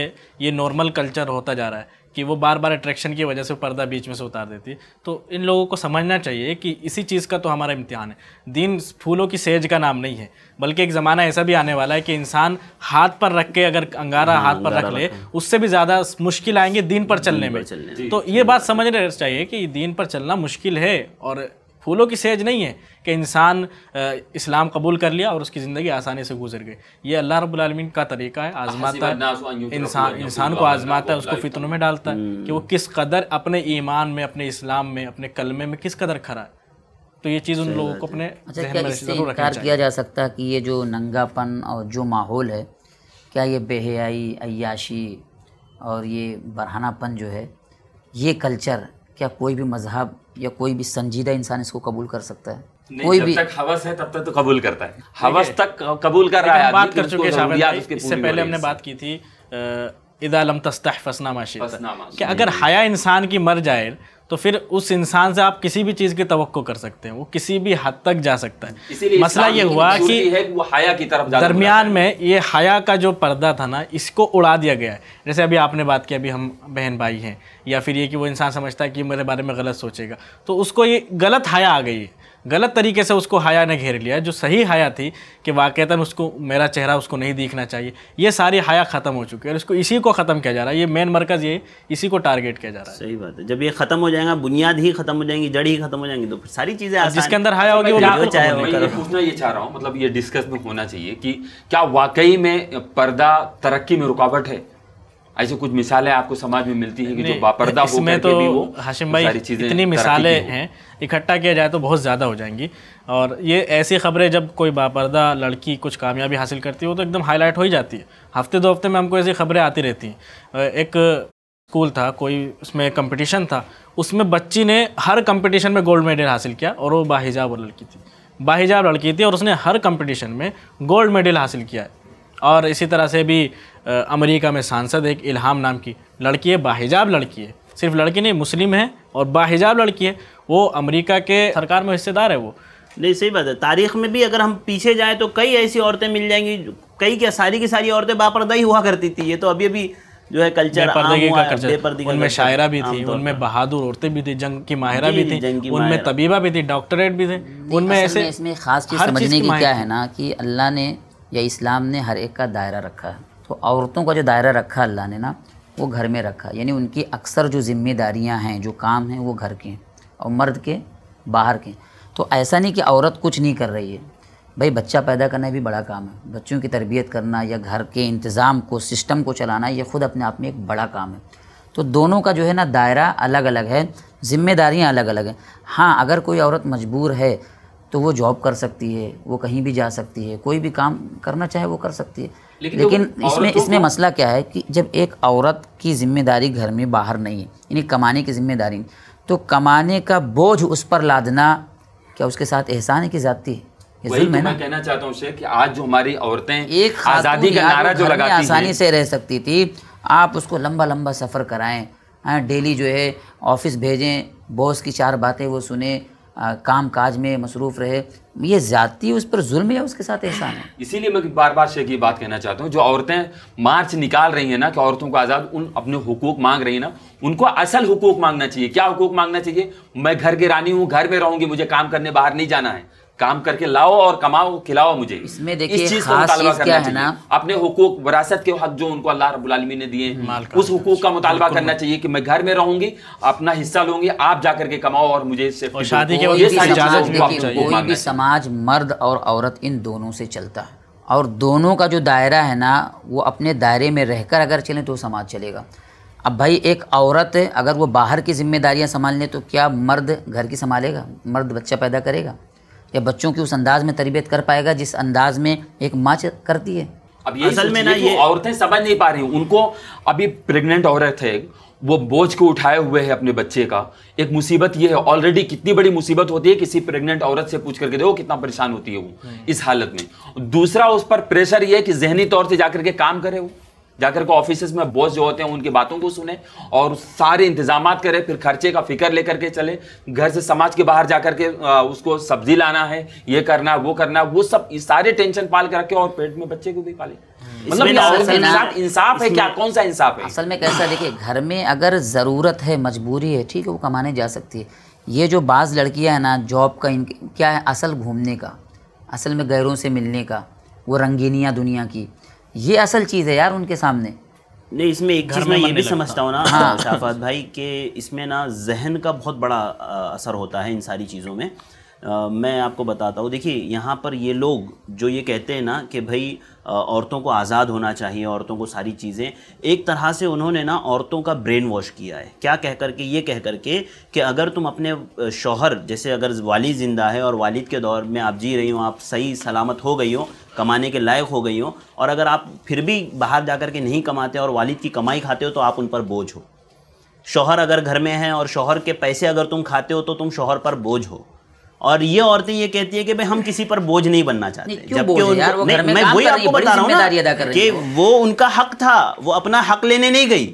ये नॉर्मल कल्चर होता जा रहा है कि वो बार बार अट्रैक्शन की वजह से पर्दा बीच में से उतार देती तो इन लोगों को समझना चाहिए कि इसी चीज़ का तो हमारा इम्तिहान है दीन फूलों की सेज का नाम नहीं है बल्कि एक ज़माना ऐसा भी आने वाला है कि इंसान हाथ पर रख के अगर अंगारा हाथ पर रख ले उससे भी ज़्यादा मुश्किल आएंगे दीन पर चलने में तो ये बात समझ चाहिए कि दीन पर चलना मुश्किल है और फूलों की सेज नहीं है कि इंसान इस्लाम कबूल कर लिया और उसकी ज़िंदगी आसानी से गुजर गई ये अल्लाह रबालमीन का तरीका है आजमाता है इंसान इंसान को आजमाता है उसको फितनों में डालता है हम्म। कि वो किस कदर अपने ईमान में अपने इस्लाम में अपने कलमे में किस कदर खड़ा है तो ये चीज़ उन लोगों को अपने अच्छा, किया जा सकता है कि ये जो नंगापन और जो माहौल है क्या ये बेहयाई अयाशी और ये बरहानापन जो है ये कल्चर क्या कोई भी मजहब या कोई भी संजीदा इंसान इसको कबूल कर सकता है कोई भी तक हवस है तब तक तो कबूल करता है हवस तक कबूल कर रहा है बात कर चुके इससे पहले हमने बात की थी इदालम फसना माशी कि अगर हया इंसान की मर जाए तो फिर उस इंसान से आप किसी भी चीज़ की तो कर सकते हैं वो किसी भी हद तक जा सकता है मसला ये हुआ कि वो हया की तरफ दरमियान में ये हया का जो पर्दा था ना इसको उड़ा दिया गया है जैसे अभी आपने बात की अभी हम बहन भाई हैं या फिर ये कि वो इंसान समझता है कि मेरे बारे में गलत सोचेगा तो उसको ये गलत हया आ गई है गलत तरीके से उसको हाया ने घेर लिया जो सही हाया थी कि वाक़ता उसको मेरा चेहरा उसको नहीं दिखना चाहिए ये सारी हाया ख़त्म हो चुकी है और इसको इसी को ख़त्म किया जा रहा है ये मेन मरकज़ ये इसी को टारगेट किया जा रहा है सही बात है जब ये ख़त्म हो जाएगा बुनियाद ही ख़त्म हो जाएंगी जड़ ही ख़त्म हो जाएंगी तो सारी चीज़ें जिसके अंदर हाया होगी वो पूछना ये चाह रहा हूँ मतलब ये डिस्कस में होना चाहिए कि क्या वाकई में पर्दा तरक्की में रुकावट है ऐसे कुछ मिसालें आपको समाज में मिलती हैं कि जो बापरदा हो इसमें तो भी वो हाशिम तो भाई सारी चीज़ें इतनी मिसालें हैं इकट्ठा किया जाए तो बहुत ज़्यादा हो जाएंगी और ये ऐसी खबरें जब कोई बापर्दा लड़की कुछ कामयाबी हासिल करती हो तो एकदम हाईलाइट हो ही जाती है हफ्ते दो हफ्ते में हमको ऐसी खबरें आती रहती हैं एक स्कूल था कोई उसमें कंपटीशन था उसमें बच्ची ने हर कंपटीशन में गोल्ड मेडल हासिल किया और वो बाहिजाब लड़की थी बाहिजाब लड़की थी और उसने हर कंपटीशन में गोल्ड मेडल हासिल किया और इसी तरह से भी अमेरिका में सांसद एक इल्हाम नाम की लड़की है बाहिजाब लड़की है सिर्फ लड़की नहीं मुस्लिम है और बाहिजाब लड़की है वो अमेरिका के सरकार में हिस्सेदार है वो नहीं सही बात है तारीख में भी अगर हम पीछे जाएँ तो कई ऐसी औरतें मिल जाएंगी कई क्या सारी की सारी औरतें बापर्दा ही हुआ करती थी ये तो अभी अभी जो है कल्चर बेपर्दगी का कल्चर उनमें शायरा भी थी उनमें बहादुर औरतें भी थी जंग की माहिरा भी थी उनमें तबीबा भी थी डॉक्टरेट भी थे उनमें ऐसे इसमें खास चीज़ समझने की क्या है ना कि अल्लाह ने या इस्लाम ने हर एक का दायरा रखा है तो औरतों का जो दायरा रखा अल्लाह ने ना वो घर में रखा यानी उनकी अक्सर जो जिम्मेदारियां हैं जो काम हैं वो घर के हैं और मर्द के बाहर के तो ऐसा नहीं कि औरत कुछ नहीं कर रही है भाई बच्चा पैदा करना भी बड़ा काम है बच्चों की तरबियत करना या घर के इंतज़ाम को सिस्टम को चलाना ये ख़ुद अपने आप में एक बड़ा काम है तो दोनों का जो है ना दायरा अलग अलग है ज़िम्मेदारियाँ अलग अलग हैं हाँ अगर कोई औरत मजबूर है तो वो जॉब कर सकती है वो कहीं भी जा सकती है कोई भी काम करना चाहे वो कर सकती है लेकिन, तो लेकिन तो इसमें इसमें मसला क्या है कि जब एक औरत की जिम्मेदारी घर में बाहर नहीं है यानी कमाने की जिम्मेदारी तो कमाने का बोझ उस पर लादना क्या उसके साथ एहसान है कि जाती है वही तो मैं कहना चाहता हूँ कि आज जो हमारी औरतें एक आज़ादी का नारा जो लगाती आसानी से रह सकती थी आप उसको लंबा लंबा सफ़र कराएं हाँ, डेली जो है ऑफिस भेजें बॉस की चार बातें वो सुने काम काज में मसरूफ़ रहे ये ज़्यादती उस पर जुल्म है उसके साथ एहसान है इसीलिए मैं बार बार शेख ये बात कहना चाहता हूँ जो औरतें मार्च निकाल रही हैं ना कि औरतों को आज़ाद उन अपने हुकूक मांग रही हैं ना उनको असल हुकूक मांगना चाहिए क्या हुकूक मांगना चाहिए मैं घर की रानी हूँ घर में रहूँगी मुझे काम करने बाहर नहीं जाना है काम करके लाओ और कमाओ खिलाओ मुझे इसमें देखिए इस चीज का मुतालबा करना है ना अपने हुकूक विरासत के हक जो उनको अल्लाह रबुलमी ने दिए उस हुकूक का मुतालबा करना चाहिए कि मैं घर में रहूंगी अपना हिस्सा लूंगी आप जाकर के कमाओ और मुझे समाज मर्द और औरत इन दोनों से चलता है और दोनों का जो दायरा है ना वो अपने दायरे में रहकर अगर चलें तो समाज चलेगा अब भाई एक औरत अगर वो बाहर की जिम्मेदारियां संभाल लें तो क्या मर्द घर की संभालेगा मर्द बच्चा पैदा करेगा या बच्चों की उस अंदाज में तरबियत कर पाएगा जिस अंदाज में एक माँ करती है अब ये असल में ना ये औरतें समझ नहीं पा रही उनको अभी प्रेग्नेंट औरत है वो बोझ को उठाए हुए है अपने बच्चे का एक मुसीबत ये है ऑलरेडी कितनी बड़ी मुसीबत होती है किसी प्रेग्नेंट औरत से पूछ करके देखो कितना परेशान होती है वो हम्म। इस हालत में दूसरा उस पर प्रेशर ये है कि जहनी तौर से जाकर के काम करे वो जाकर के ऑफिस में बॉस जो होते हैं उनकी बातों को सुने और सारे इंतजाम करें फिर खर्चे का फिक्र लेकर के चले घर से समाज के बाहर जाकर के उसको सब्जी लाना है ये करना वो करना वो सब सारे टेंशन पाल कर रखे और पेट में बच्चे को भी पाले हम्म। मतलब इंसाफ है क्या कौन सा इंसाफ है असल में कैसा देखिए घर में अगर ज़रूरत है मजबूरी है ठीक है वो कमाने जा सकती है ये जो बाज़ लड़कियाँ हैं ना जॉब का इनके क्या है असल घूमने का असल में गैरों से मिलने का वो रंगीनियाँ दुनिया की ये असल चीज़ है यार उनके सामने नहीं इसमें एक चीज़ मैं ये भी समझता हूँ ना हाँ <laughs> शाफात भाई कि इसमें ना जहन का बहुत बड़ा असर होता है इन सारी चीज़ों में आ, मैं आपको बताता हूँ देखिए यहाँ पर ये लोग जो ये कहते हैं ना कि भाई औरतों को आज़ाद होना चाहिए औरतों को सारी चीज़ें एक तरह से उन्होंने ना औरतों का ब्रेन वॉश किया है क्या कह कर के ये कह कर के कि अगर तुम अपने शौहर जैसे अगर वालिद ज़िंदा है और वालिद के दौर में आप जी रही हो आप सही सलामत हो गई हो कमाने के लायक हो गई हो और अगर आप फिर भी बाहर जा कर के नहीं कमाते और वालिद की कमाई खाते हो तो आप उन पर बोझ हो शोहर अगर घर में है और शोहर के पैसे अगर तुम खाते हो तो तुम शोहर पर बोझ हो और ये औरतें ये कहती है कि भाई हम किसी पर बोझ नहीं बनना चाहते जबकि मैं वही आपको बता रहा हूँ कि वो उनका हक था वो अपना हक लेने नहीं गई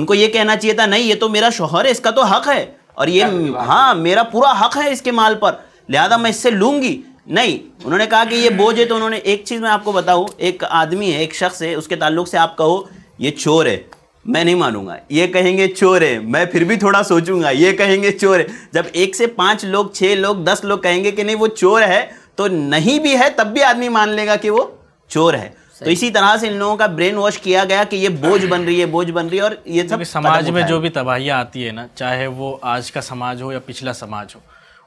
उनको ये कहना चाहिए था नहीं ये तो मेरा शोहर है इसका तो हक है और ये हाँ मेरा पूरा हक है इसके माल पर लिहाजा मैं इससे लूँगी नहीं उन्होंने कहा कि ये बोझ है तो उन्होंने एक चीज़ मैं आपको बताऊँ एक आदमी है एक शख्स है उसके ताल्लुक से आप कहो ये चोर है मैं नहीं मानूंगा ये कहेंगे चोर है मैं फिर भी थोड़ा सोचूंगा ये कहेंगे चोर है जब एक से पाँच लोग छह लोग दस लोग कहेंगे कि नहीं वो चोर है तो नहीं भी है तब भी आदमी मान लेगा कि वो चोर है तो इसी तरह से इन लोगों का ब्रेन वॉश किया गया कि ये बोझ बन रही है बोझ बन रही है और ये सब समाज में जो भी तबाहियाँ आती है ना चाहे वो आज का समाज हो या पिछला समाज हो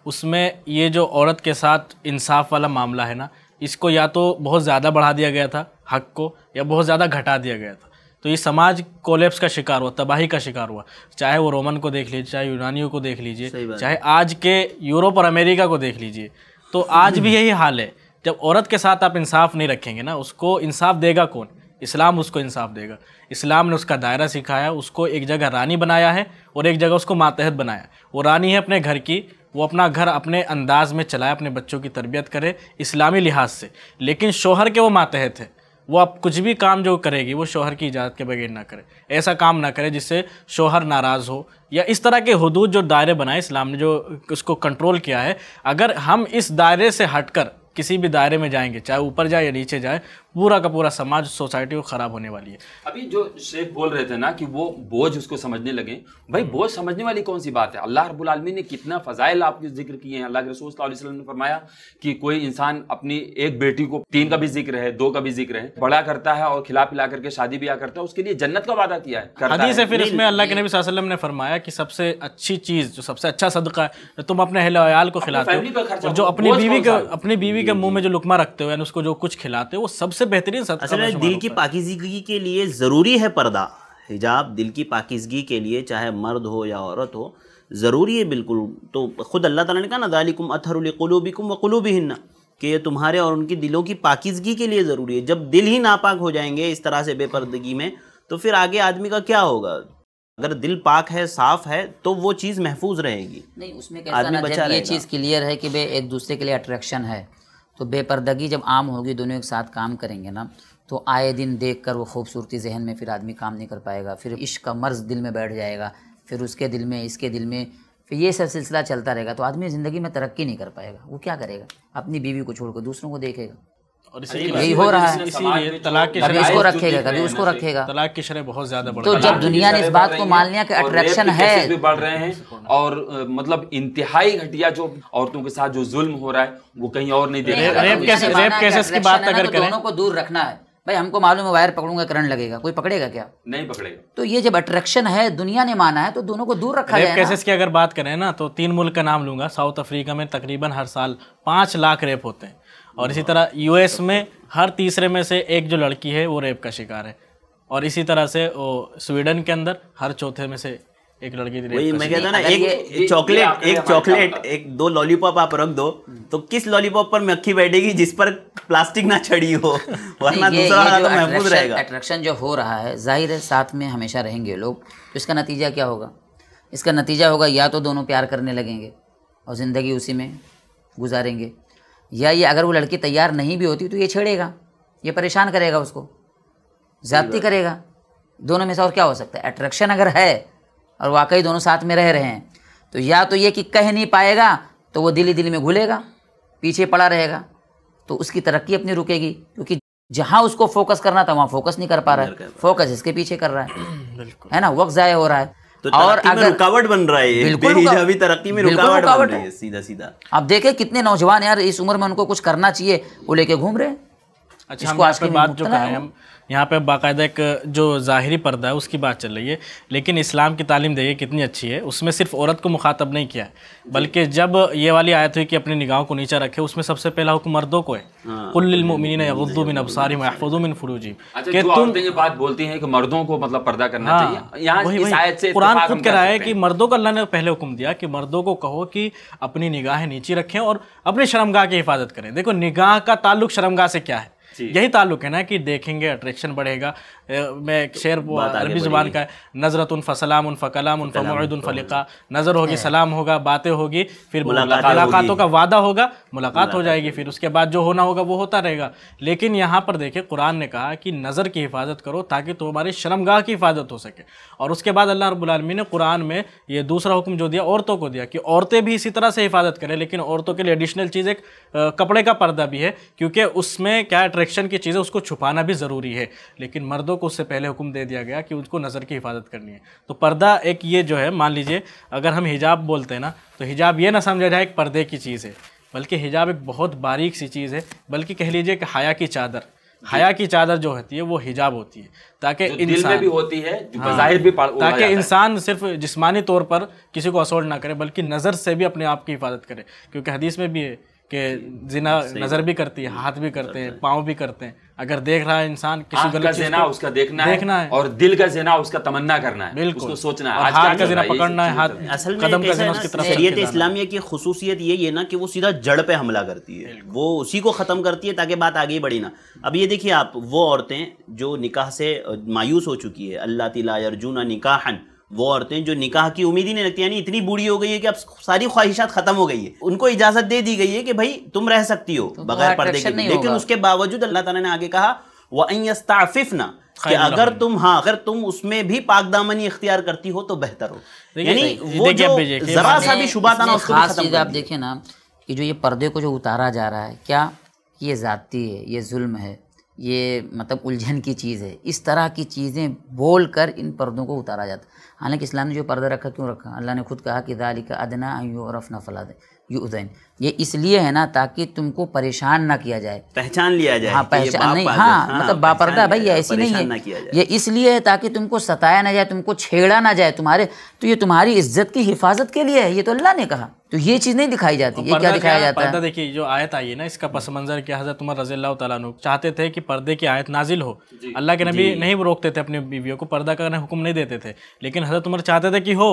उसमें ये जो औरत के साथ इंसाफ वाला मामला है ना इसको या तो बहुत ज़्यादा बढ़ा दिया गया था हक को या बहुत ज़्यादा घटा दिया गया था तो ये समाज कोलेप्स का शिकार हुआ तबाही का शिकार हुआ चाहे वो रोमन को देख लीजिए चाहे यूनानियों को देख लीजिए चाहे आज के यूरोप और अमेरिका को देख लीजिए तो आज भी यही हाल है जब औरत के साथ आप इंसाफ नहीं रखेंगे ना उसको इंसाफ देगा कौन इस्लाम उसको इंसाफ देगा इस्लाम ने उसका दायरा सिखाया उसको एक जगह रानी बनाया है और एक जगह उसको मातहत बनाया वो रानी है अपने घर की वो अपना घर अपने अंदाज में चलाए अपने बच्चों की तरबियत करे इस्लामी लिहाज से लेकिन शोहर के वो मातहत है वो आप कुछ भी काम जो करेगी वो शोहर की इजाज़त के बगैर ना करे ऐसा काम ना करे जिससे शोहर नाराज़ हो या इस तरह के हदूद जो दायरे बनाए इस्लाम ने जो उसको कंट्रोल किया है अगर हम इस दायरे से हटकर किसी भी दायरे में जाएंगे चाहे ऊपर जाए या नीचे जाए पूरा का पूरा समाज सोसाइटी को खराब होने वाली है अभी जो शेख बोल रहे थे ना कि वो बोझ उसको समझने लगे भाई बोझ समझने वाली कौन सी बात है अल्लाह रब्बुल आलमी ने कितना फजाइल आपके जिक्र किए हैं अल्लाह के रसूल वसल्लम ने फरमाया कि कोई इंसान अपनी एक बेटी को तीन का भी जिक्र है दो का भी जिक्र है बड़ा करता है और खिला पिला करके शादी ब्याह करता है उसके लिए जन्नत का वादा किया है फिर इसमें अल्लाह के नबी वसल्लम ने फरमाया कि सबसे अच्छी चीज जो सबसे अच्छा सदका है तुम अपने अहल को खिलाते हो जो अपनी बीवी के अपनी बीवी के मुंह में जो लुकमा रखते हो यानी उसको जो कुछ खिलाते हो वो सबसे सबसे बेहतरीन असल में दिल की पाकिजगी के लिए ज़रूरी है पर्दा हिजाब दिल की पाकिजगी के लिए चाहे मर्द हो या औरत हो ज़रूरी है बिल्कुल तो ख़ुद अल्लाह ताला ने कहा ना दालिकुम अथरुलकलूबिकुम वकलूबिहन्ना कि ये तुम्हारे और उनकी दिलों की पाकिजगी के लिए ज़रूरी है जब दिल ही नापाक हो जाएंगे इस तरह से बेपर्दगी में तो फिर आगे आदमी का क्या होगा अगर दिल पाक है साफ है तो वो चीज़ महफूज रहेगी नहीं उसमें आदमी बचा ये चीज़ क्लियर है कि भाई एक दूसरे के लिए अट्रैक्शन है तो बेपर्दगी जब आम होगी दोनों एक साथ काम करेंगे ना तो आए दिन देख कर वो खूबसूरती जहन में फिर आदमी काम नहीं कर पाएगा फिर इश्क का मर्ज दिल में बैठ जाएगा फिर उसके दिल में इसके दिल में फिर ये सब सिलसिला चलता रहेगा तो आदमी ज़िंदगी में तरक्की नहीं कर पाएगा वो क्या करेगा अपनी बीवी को छोड़ कर दूसरों को देखेगा और यही हो रहा है तो कभी उसको रखेगा कभी उसको रखेगा तलाक की शरह बहुत ज्यादा तो जब दुनिया ने इस बात को मान लिया कि अट्रैक्शन है बढ़ रहे हैं तो और मतलब इंतहाई घटिया जो औरतों के साथ जो जुल्म हो रहा है वो कहीं और नहीं देख तो रेप बात अगर दोनों को दूर रखना है भाई हमको मालूम है वायर पकड़ूंगा करंट लगेगा कोई पकड़ेगा क्या नहीं पकड़ेगा तो ये जब अट्रैक्शन है दुनिया ने माना है तो दोनों को दूर रखा रेप केसेस की अगर बात करें ना तो तीन मुल्क का नाम लूंगा साउथ अफ्रीका में तकरीबन हर साल पांच लाख रेप होते हैं और इसी तरह यूएस में हर तीसरे में से एक जो लड़की है वो रेप का शिकार है और इसी तरह से वो स्वीडन के अंदर हर चौथे में से एक लड़की वही मैं कहता ना एक चॉकलेट एक चॉकलेट एक दो लॉलीपॉप आप रख दो तो किस लॉलीपॉप पर मक्खी बैठेगी जिस पर प्लास्टिक ना चढ़ी हो <laughs> वरना दूसरा वाला तो महफूज रहेगा अट्रैक्शन जो हो रहा है जाहिर है साथ में हमेशा रहेंगे लोग तो इसका नतीजा क्या होगा इसका नतीजा होगा या तो दोनों प्यार करने लगेंगे और ज़िंदगी उसी में गुजारेंगे या ये अगर वो लड़की तैयार नहीं भी होती तो ये छेड़ेगा ये परेशान करेगा उसको ज़्यादती करेगा दोनों में से और क्या हो सकता है अट्रैक्शन अगर है और वाकई दोनों साथ में रह रहे हैं तो या तो ये कि कह नहीं पाएगा तो वो दिली दिल में घुलेगा पीछे पड़ा रहेगा तो उसकी तरक्की अपनी रुकेगी क्योंकि जहाँ उसको फोकस करना था वहाँ फोकस नहीं कर पा रहा है फोकस इसके पीछे कर रहा है <clears throat> है ना वक्त ज़ाया हो रहा है तो और अगर रुकावट बन रहा है बिल्कुल तरक्की में रुकावट रुकावट है सीधा सीधा आप देखे कितने नौजवान यार इस उम्र में उनको कुछ करना चाहिए वो लेके घूम रहे अच्छा इसको आज की बात जो कहा हम यहाँ पे बाकायदा एक जो ज़ाहरी पर्दा है उसकी बात चल रही है लेकिन इस्लाम की तालीम देखिए कितनी अच्छी है उसमें सिर्फ औरत को मुखातब नहीं किया है बल्कि जब ये वाली आयत हुई कि अपनी निगाहों को नीचा रखे उसमें सबसे पहला हुक्म मर्दों को है कुल्लिन यगुद्दुमिन अबसारी फरूजी तुम बात बोलती है कि मर्दों को मतलब पर्दा करना हाँ, चाहिए कुरान खुद कह रहा है कि मर्दों को अल्लाह ने पहले हुक्म दिया कि मर्दों को कहो कि अपनी निगाहें नीचे रखें और अपनी शर्मगाह की हिफाजत करें देखो निगाह का ताल्लुक शर्मगाह से क्या है यही ताल्लुक है ना कि देखेंगे अट्रैक्शन बढ़ेगा मैं एक शेर अरबी ज़ुबान का नजरत उन फसलाम उन फ़कलाम उन फ़मद उन फ़लीका नज़र होगी सलाम होगा बातें होगी फिर मुलाकातों का वादा होगा मुलाकात हो जाएगी फिर उसके बाद जो होना होगा वो होता रहेगा लेकिन यहाँ पर देखे कुरान ने कहा कि नज़र की हिफाजत करो ताकि तुम्हारी शर्मगाह की हिफाजत हो सके और उसके बाद अल्लाह रबालमी ने कुरान में ये दूसरा हुक्म जो दिया औरतों को दिया कि औरतें भी इसी तरह से हिफाजत करें लेकिन औरतों के लिए एडिशनल चीज़ एक कपड़े का पर्दा भी है क्योंकि उसमें क्या अट्रैक्शन की चीज़ें उसको छुपाना भी ज़रूरी है लेकिन मर्दों लोगों को उससे पहले हुक्म दे दिया गया कि उनको नज़र की हिफाजत करनी है तो पर्दा एक ये जो है मान लीजिए अगर हम हिजाब बोलते हैं ना तो हिजाब ये ना समझा जाए एक पर्दे की चीज़ है बल्कि हिजाब एक बहुत बारीक सी चीज़ है बल्कि कह लीजिए कि हया की चादर हया की चादर जो होती है वो हिजाब होती है ताकि इंसान भी होती है हाँ, भी ताकि इंसान सिर्फ जिस्मानी तौर पर किसी को असोल्ड ना करे बल्कि नज़र से भी अपने आप की हिफाजत करे क्योंकि हदीस में भी है कि जिना नजर भी करती है हाथ भी करते हैं पाँव भी करते हैं अगर देख रहा है इंसान किसी का जिना उसका देखना देखना है और दिल का जिना उसका तमन्ना करना है बिल्कुल उसको सोचना है हाथ का जिना पकड़ना है हाथ असल में कदम का जिना उसकी तरफ शरीयत इस्लामिया की खसूसियत ये है ना कि वो सीधा जड़ पे हमला करती है वो उसी को ख़त्म करती है ताकि बात आगे बढ़ी ना अब ये देखिए आप वो औरतें जो निकाह से मायूस हो चुकी है अल्लाह तिला अर्जुना निकाहन वो औरतें जो निकाह की उम्मीद ही नहीं रखती यानी इतनी बूढ़ी हो गई है कि अब सारी ख्वाहिशात खत्म हो गई है उनको इजाजत दे दी गई है कि भाई तुम रह सकती हो तो, तो बगैर पर्दे के लेकिन उसके बावजूद अल्लाह ताला ने आगे कहा वस्ताफिफ ना कि अगर तुम हाँ अगर तुम उसमें भी पाक इख्तियार करती हो तो बेहतर हो यानी वो जो जरा सा भी था आप देखे ना कि जो ये पर्दे को जो उतारा जा रहा है क्या ये जाती है ये जुल्म है ये मतलब उलझन की चीज़ है इस तरह की चीज़ें बोल कर इन पर्दों को उतारा जाता हालांकि इस्लाम ने जो पर्दा रखा क्यों रखा अल्लाह ने खुद कहा कि दालिका अदना यू रफ़ना फलाद यू उदैन ये इसलिए है ना ताकि तुमको परेशान ना किया जाए पहचान लिया जाए हाँ पहचान नहीं हाँ, हाँ मतलब बापरदा भाई ऐसी नहीं है ये इसलिए है ताकि तुमको सताया ना जाए तुमको छेड़ा ना जाए तुम्हारे तो ये तुम्हारी इज्जत की हिफाजत के लिए है ये तो अल्लाह ने कहा तो ये चीज नहीं दिखाई जाती ये क्या दिखाया जाता है देखिए जो आयत आई है ना इसका पस मंजर क्या हजरत उमर रजी तु चाहते थे कि पर्दे की आयत नाजिल हो अल्लाह के नबी नहीं रोकते थे अपनी बीवियों को पर्दा करने हुक्म नहीं देते थे लेकिन हजरत उमर चाहते थे कि हो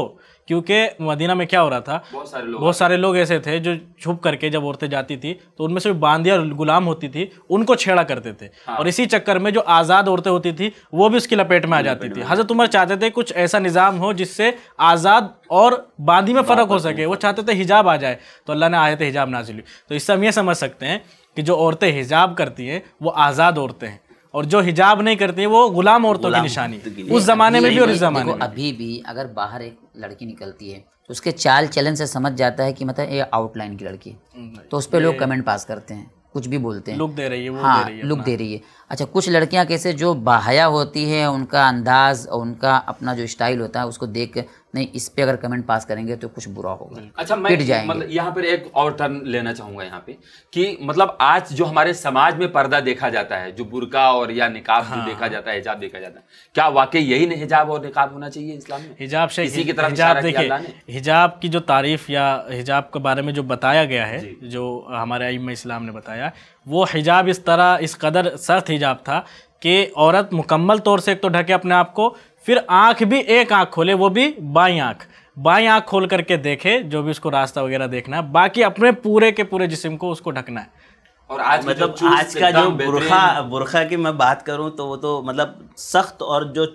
क्योंकि मदीना में क्या हो रहा था बहुत सारे लोग ऐसे थे जो छुप करके जब औरतें जाती थी तो उनमें से बांधिया और गुलाम होती थी उनको छेड़ा करते थे हाँ। और इसी चक्कर में जो आज़ाद औरतें होती थी वो भी उसकी लपेट में आ जाती थी हजरत उमर चाहते थे कुछ ऐसा निज़ाम हो जिससे आज़ाद और बांदी में फ़र्क हो सके वो चाहते थे हिजाब आ जाए तो अल्लाह ने आए थे हिजाब नाजिली तो इससे हम ये समझ सकते हैं कि जो औरतें हिजाब करती हैं वो आज़ाद औरतें हैं और जो हिजाब नहीं करती वो गुलाम औरतों की निशानी उस जमाने में भी और इस जमाने में अभी भी अगर बाहर एक लड़की निकलती है तो उसके चाल चलन से समझ जाता है कि मतलब ये आउटलाइन की लड़की हम्म, तो उस पर लोग कमेंट पास करते हैं कुछ भी बोलते हैं लुक दे रही है वो हाँ दे रही है लुक दे रही है अच्छा कुछ लड़कियां कैसे जो बाहया होती है उनका अंदाज और उनका अपना जो स्टाइल होता है उसको देख नहीं इस पर अगर कमेंट पास करेंगे तो कुछ बुरा होगा अच्छा मैं मतलब यहाँ पर एक और टर्न लेना चाहूँगा यहाँ पे कि मतलब आज जो हमारे समाज में पर्दा देखा जाता है जो बुरका और या निकाब हाँ। देखा जाता है हिजाब देखा जाता है क्या वाकई यही नहीं हिजाब और निकाब होना चाहिए इस्लाम में हिजाब से इसी की तरफ हिजाब देखिए हिजाब की जो तारीफ या हिजाब के बारे में जो बताया गया है जो हमारे आईम इस्लाम ने बताया वो हिजाब इस तरह इस कदर सख्त हिजाब था कि औरत मुकम्मल तौर से एक तो ढके अपने आप को फिर आँख भी एक आँख खोले वो भी बाई आंख बाई आँख खोल करके देखे जो भी उसको रास्ता वगैरह देखना है बाकी अपने पूरे के पूरे जिसम को उसको ढकना है और आज मतलब आज का जो बुरखा बुरखा की मैं बात करूं तो वो तो मतलब सख्त और जो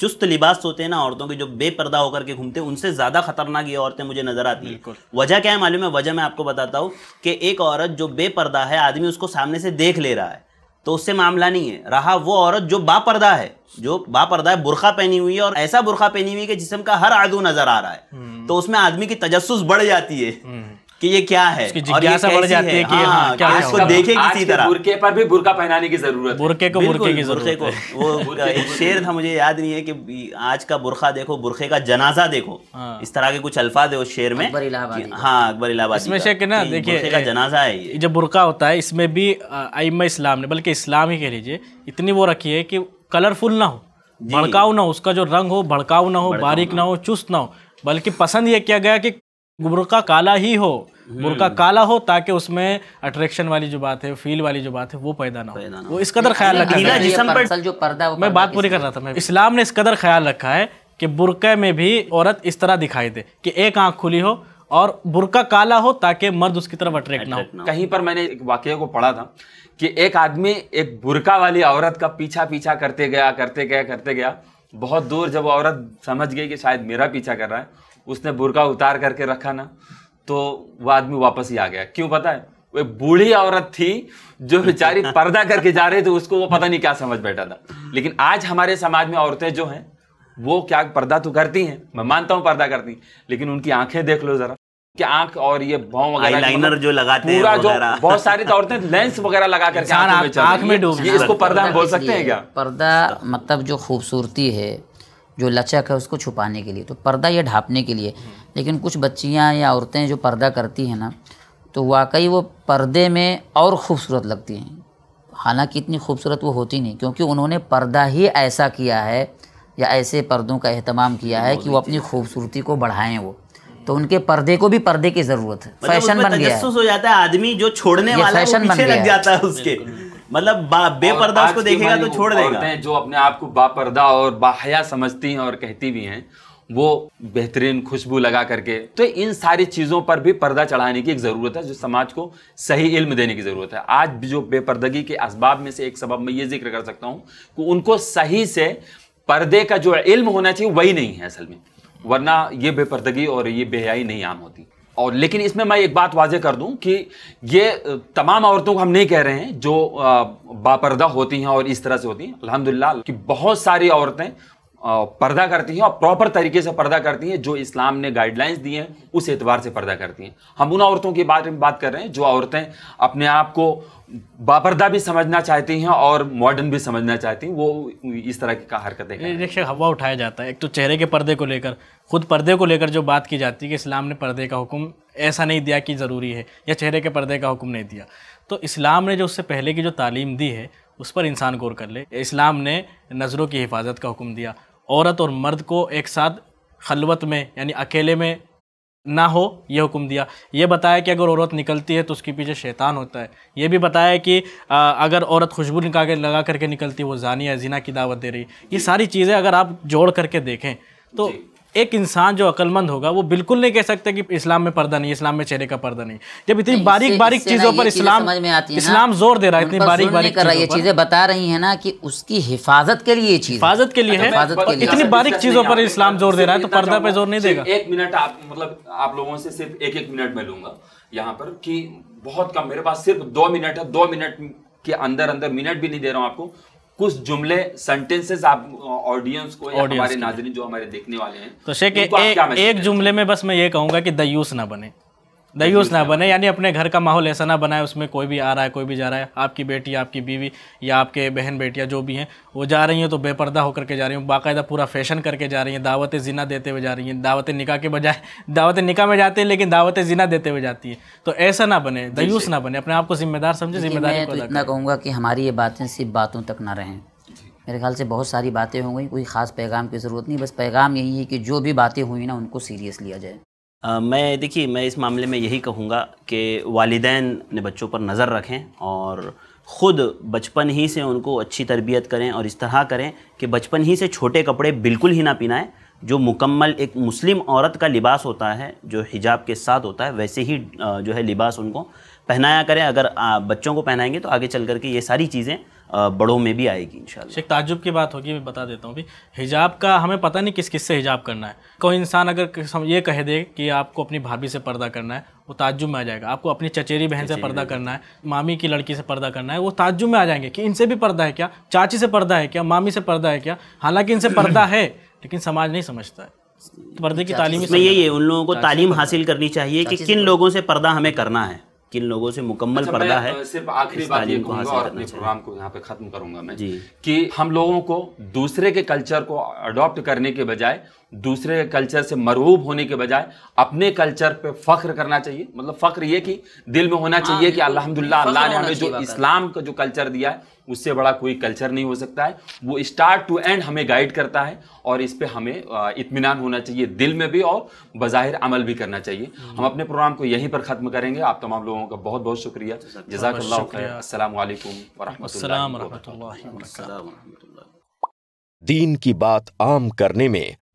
चुस्त लिबास होते हैं ना औरतों के जो बेपर्दा होकर के घूमते हैं उनसे ज़्यादा खतरनाक ये औरतें मुझे नजर आती हैं वजह क्या है मालूम है वजह मैं आपको बताता हूँ कि एक औरत जो बेपर्दा है आदमी उसको सामने से देख ले रहा है तो उससे मामला नहीं है रहा वो औरत जो बापर्दा है जो बापर्दा है बुरखा पहनी हुई है और ऐसा बुरखा पहनी हुई है कि जिसम का हर आदू नजर आ रहा है हम्म। तो उसमें आदमी की तजस्स बढ़ जाती है हम्म। कि ये क्या है और ये बढ़ जाती है, कि हाँ, हाँ क्या इसको देखे किसी तरह बुरके पर भी बुरका पहनाने की जरूरत बुरके को बुरके की जरूरत को वो एक शेर था मुझे याद नहीं है कि आज का बुरखा देखो बुरखे का जनाजा देखो हाँ। इस तरह के कुछ अल्फाज है उस शेर में हाँ अकबर इलाहाबाद इसमें शेख ना देखिए जनाजा है ये जो बुरका होता है इसमें भी आईम इस्लाम ने बल्कि इस्लाम ही कह लीजिए इतनी वो रखी है कि कलरफुल ना हो भड़काऊ ना हो उसका जो रंग हो भड़काऊ ना हो बारीक ना हो चुस्त ना हो बल्कि पसंद यह किया गया कि बुरका काला ही हो बुरका हम्म। काला हो ताकि उसमें अट्रैक्शन वाली जो बात है फील वाली जो बात है वो पैदा ना हो वो इस कदर ख्याल रखा है मैं बात पूरी कर रहा था मैं इस्लाम ने इस कदर ख्याल रखा है कि बुरके में भी औरत इस तरह दिखाई दे कि एक आंख खुली हो और बुरका काला हो ताकि मर्द उसकी तरफ अट्रैक्ट ना हो कहीं पर मैंने एक वाक्य को पढ़ा था कि एक आदमी एक बुरका वाली औरत का पीछा पीछा करते गया करते गया करते गया बहुत दूर जब औरत समझ गई कि शायद मेरा पीछा कर रहा है उसने बुरका उतार करके रखा ना तो वो आदमी वापस ही आ गया क्यों पता है वो बूढ़ी औरत थी जो बेचारी <laughs> पर्दा करके जा रही थी उसको वो पता नहीं क्या समझ बैठा था लेकिन आज हमारे समाज में औरतें जो हैं वो क्या पर्दा तो करती हैं मैं मानता हूँ पर्दा करती लेकिन उनकी आंखें देख लो जरा कि आंख और ये भाव वगैरह मतलब जो लगाते पूरा जो <laughs> बहुत सारी तो औरतें लेंस वगैरह लगा करके आंख में डूब इसको पर्दा हम बोल सकते हैं क्या पर्दा मतलब जो खूबसूरती है जो लचक है उसको छुपाने के लिए तो पर्दा ये ढापने के लिए लेकिन कुछ बच्चियाँ या औरतें जो पर्दा करती हैं ना तो वाकई वो पर्दे में और खूबसूरत लगती हैं हालांकि इतनी खूबसूरत वो होती नहीं क्योंकि उन्होंने पर्दा ही ऐसा किया है या ऐसे पर्दों का अहतमाम किया है कि वो अपनी खूबसूरती को बढ़ाएं वो तो उनके पर्दे को भी पर्दे की जरूरत है मतलब फैशन बन गया हो जाता है आदमी जो छोड़ने वाला फैशन बन गया जाता है उसके मतलब बेपर्दा उसको देखेगा तो छोड़ देगा जो अपने आप को बापर्दा और बाहया समझती हैं और कहती भी हैं वो बेहतरीन खुशबू लगा करके तो इन सारी चीज़ों पर भी पर्दा चढ़ाने की एक ज़रूरत है जो समाज को सही इल्म देने की ज़रूरत है आज जो बेपर्दगी के असबाब में से एक सबब मैं ये जिक्र कर सकता हूँ कि उनको सही से पर्दे का जो इल्म होना चाहिए वही नहीं है असल में वरना ये बेपर्दगी और ये बेहयाई नहीं आम होती और लेकिन इसमें मैं एक बात वाजे कर दूं कि ये तमाम औरतों को हम नहीं कह रहे हैं जो बापरदा होती हैं और इस तरह से होती हैं अलहमदिल्ला कि बहुत सारी औरतें पर्दा करती हैं और प्रॉपर तरीके से पर्दा करती हैं जो इस्लाम ने गाइडलाइंस दी हैं उस एतबार से पर्दा करती हैं हम उन औरतों के बारे में बात कर रहे हैं जो औरतें अपने आप को बापर्दा भी समझना चाहती हैं और मॉडर्न भी समझना चाहती हैं वो इस तरह की का हरकतें देखिए हवा उठाया जाता है एक तो चेहरे के पर्दे को लेकर खुद पर्दे को लेकर जो बात की जाती है कि इस्लाम ने पर्दे का हुक्म ऐसा नहीं दिया कि ज़रूरी है या चेहरे के पर्दे का हुक्म नहीं दिया तो इस्लाम ने जो उससे पहले की जो तालीम दी है उस पर इंसान गौर कर ले इस्लाम ने नज़रों की हिफाजत का हुक्म दिया औरत और मर्द को एक साथ खलवत में यानी अकेले में ना हो यह हुक्म दिया ये बताया कि अगर औरत निकलती है तो उसके पीछे शैतान होता है ये भी बताया कि अगर औरत खुशबू निकाल के लगा करके निकलती है वो जानिया जिना की दावत दे रही ये सारी चीज़ें अगर आप जोड़ करके देखें तो एक इंसान जो अकलमंद होगा वो बिल्कुल नहीं कह सकता कि इस्लाम में पर्दा नहीं इस्लाम में चेहरे का पर्दा नहीं जब इतनी नहीं, बारीक बारीक चीज़ों पर इस्लाम समझ में आती है इस्लाम जोर दे रहा है इतनी बारीक बारीक कर रही है चीज़ें बता रही है ना कि उसकी हिफाजत के लिए चीज हिफाजत के लिए इतनी बारीक चीज़ों पर इस्लाम जोर दे रहा है तो पर्दा पे जोर नहीं देगा एक मिनट आप मतलब आप लोगों से सिर्फ एक एक मिनट में लूंगा यहाँ पर कि बहुत कम मेरे पास सिर्फ दो मिनट है दो मिनट के अंदर अंदर मिनट भी नहीं दे रहा हूँ आपको कुछ जुमले सेंटेंसेस आप ऑडियंस को या हमारे नाजरीन जो हमारे देखने वाले हैं तो शेख एक, एक जुमले में बस मैं ये कहूंगा कि दयूस ना बने दयूस ना बने यानी अपने घर का माहौल ऐसा ना बनाए उसमें कोई भी आ रहा है कोई भी जा रहा है आपकी बेटी आपकी बीवी या आपके बहन बेटियाँ जो भी हैं वो जा रही हैं तो बेपर्दा होकर के जा रही हूँ बाकायदा पूरा फैशन करके जा रही हैं दावत ज़िना देते हुए जा रही हैं दावत निकाह के बजाय <laughs> दावत निकाह में जाते हैं लेकिन दावत ज़िना देते हुए जाती है तो ऐसा ना बने दयूस ना बने अपने आप को जिम्मेदार समझे जिम्मेदारी को तो इतना कहूँगा कि हमारी ये बातें सिर्फ बातों तक ना रहें मेरे ख्याल से बहुत सारी बातें हो गई कोई ख़ास पैगाम की ज़रूरत नहीं बस पैगाम यही है कि जो भी बातें हुई ना उनको सीरियस लिया जाए मैं देखिए मैं इस मामले में यही कहूँगा कि वालदेन ने बच्चों पर नज़र रखें और ख़ुद बचपन ही से उनको अच्छी तरबियत करें और इस तरह करें कि बचपन ही से छोटे कपड़े बिल्कुल ही ना पहनाएं जो मुकम्मल एक मुस्लिम औरत का लिबास होता है जो हिजाब के साथ होता है वैसे ही जो है लिबास उनको पहनाया करें अगर बच्चों को पहनाएंगे तो आगे चल कर के ये सारी चीज़ें बड़ों में भी आएगी इंशाल्लाह एक ताजुब की बात होगी मैं बता देता हूँ भी हिजाब का हमें पता नहीं किस किस से हिजाब करना है कोई इंसान अगर ये कह दे कि आपको अपनी भाभी से पर्दा करना है वो ताजुब में आ जाएगा आपको अपनी चचेरी बहन से पर्दा करना है मामी की लड़की से पर्दा करना है वो ताजुब में आ जाएंगे कि इनसे भी पर्दा है क्या चाची से पर्दा है क्या मामी से पर्दा है क्या हालांकि इनसे पर्दा है लेकिन समाज नहीं समझता है पर्दे की तालीम यही है उन लोगों को तालीम हासिल करनी चाहिए कि किन लोगों से पर्दा हमें करना है किन लोगों से मुकम्मल अच्छा, पर्दा है सिर्फ आखिरी बात ये अपने प्रोग्राम को यहाँ पे खत्म करूंगा मैं कि हम लोगों को दूसरे के कल्चर को अडॉप्ट करने के बजाय दूसरे कल्चर से मरबूब होने के बजाय अपने कल्चर पे फख्र करना चाहिए मतलब फख्र ये कि दिल में होना हाँ, चाहिए कि अल्हम्दुलिल्लाह अल्लाह ने हमें जो इस्लाम का जो कल्चर दिया है उससे बड़ा कोई कल्चर नहीं हो सकता है वो स्टार्ट टू एंड हमें गाइड करता है और इस पर हमें इतमान होना चाहिए दिल में भी और बज़ाहिर अमल भी करना चाहिए हम्म। हम अपने प्रोग्राम को यहीं पर ख़त्म करेंगे आप तमाम लोगों का बहुत बहुत शुक्रिया जजाकल्ला असल वरहमल दीन की बात आम करने में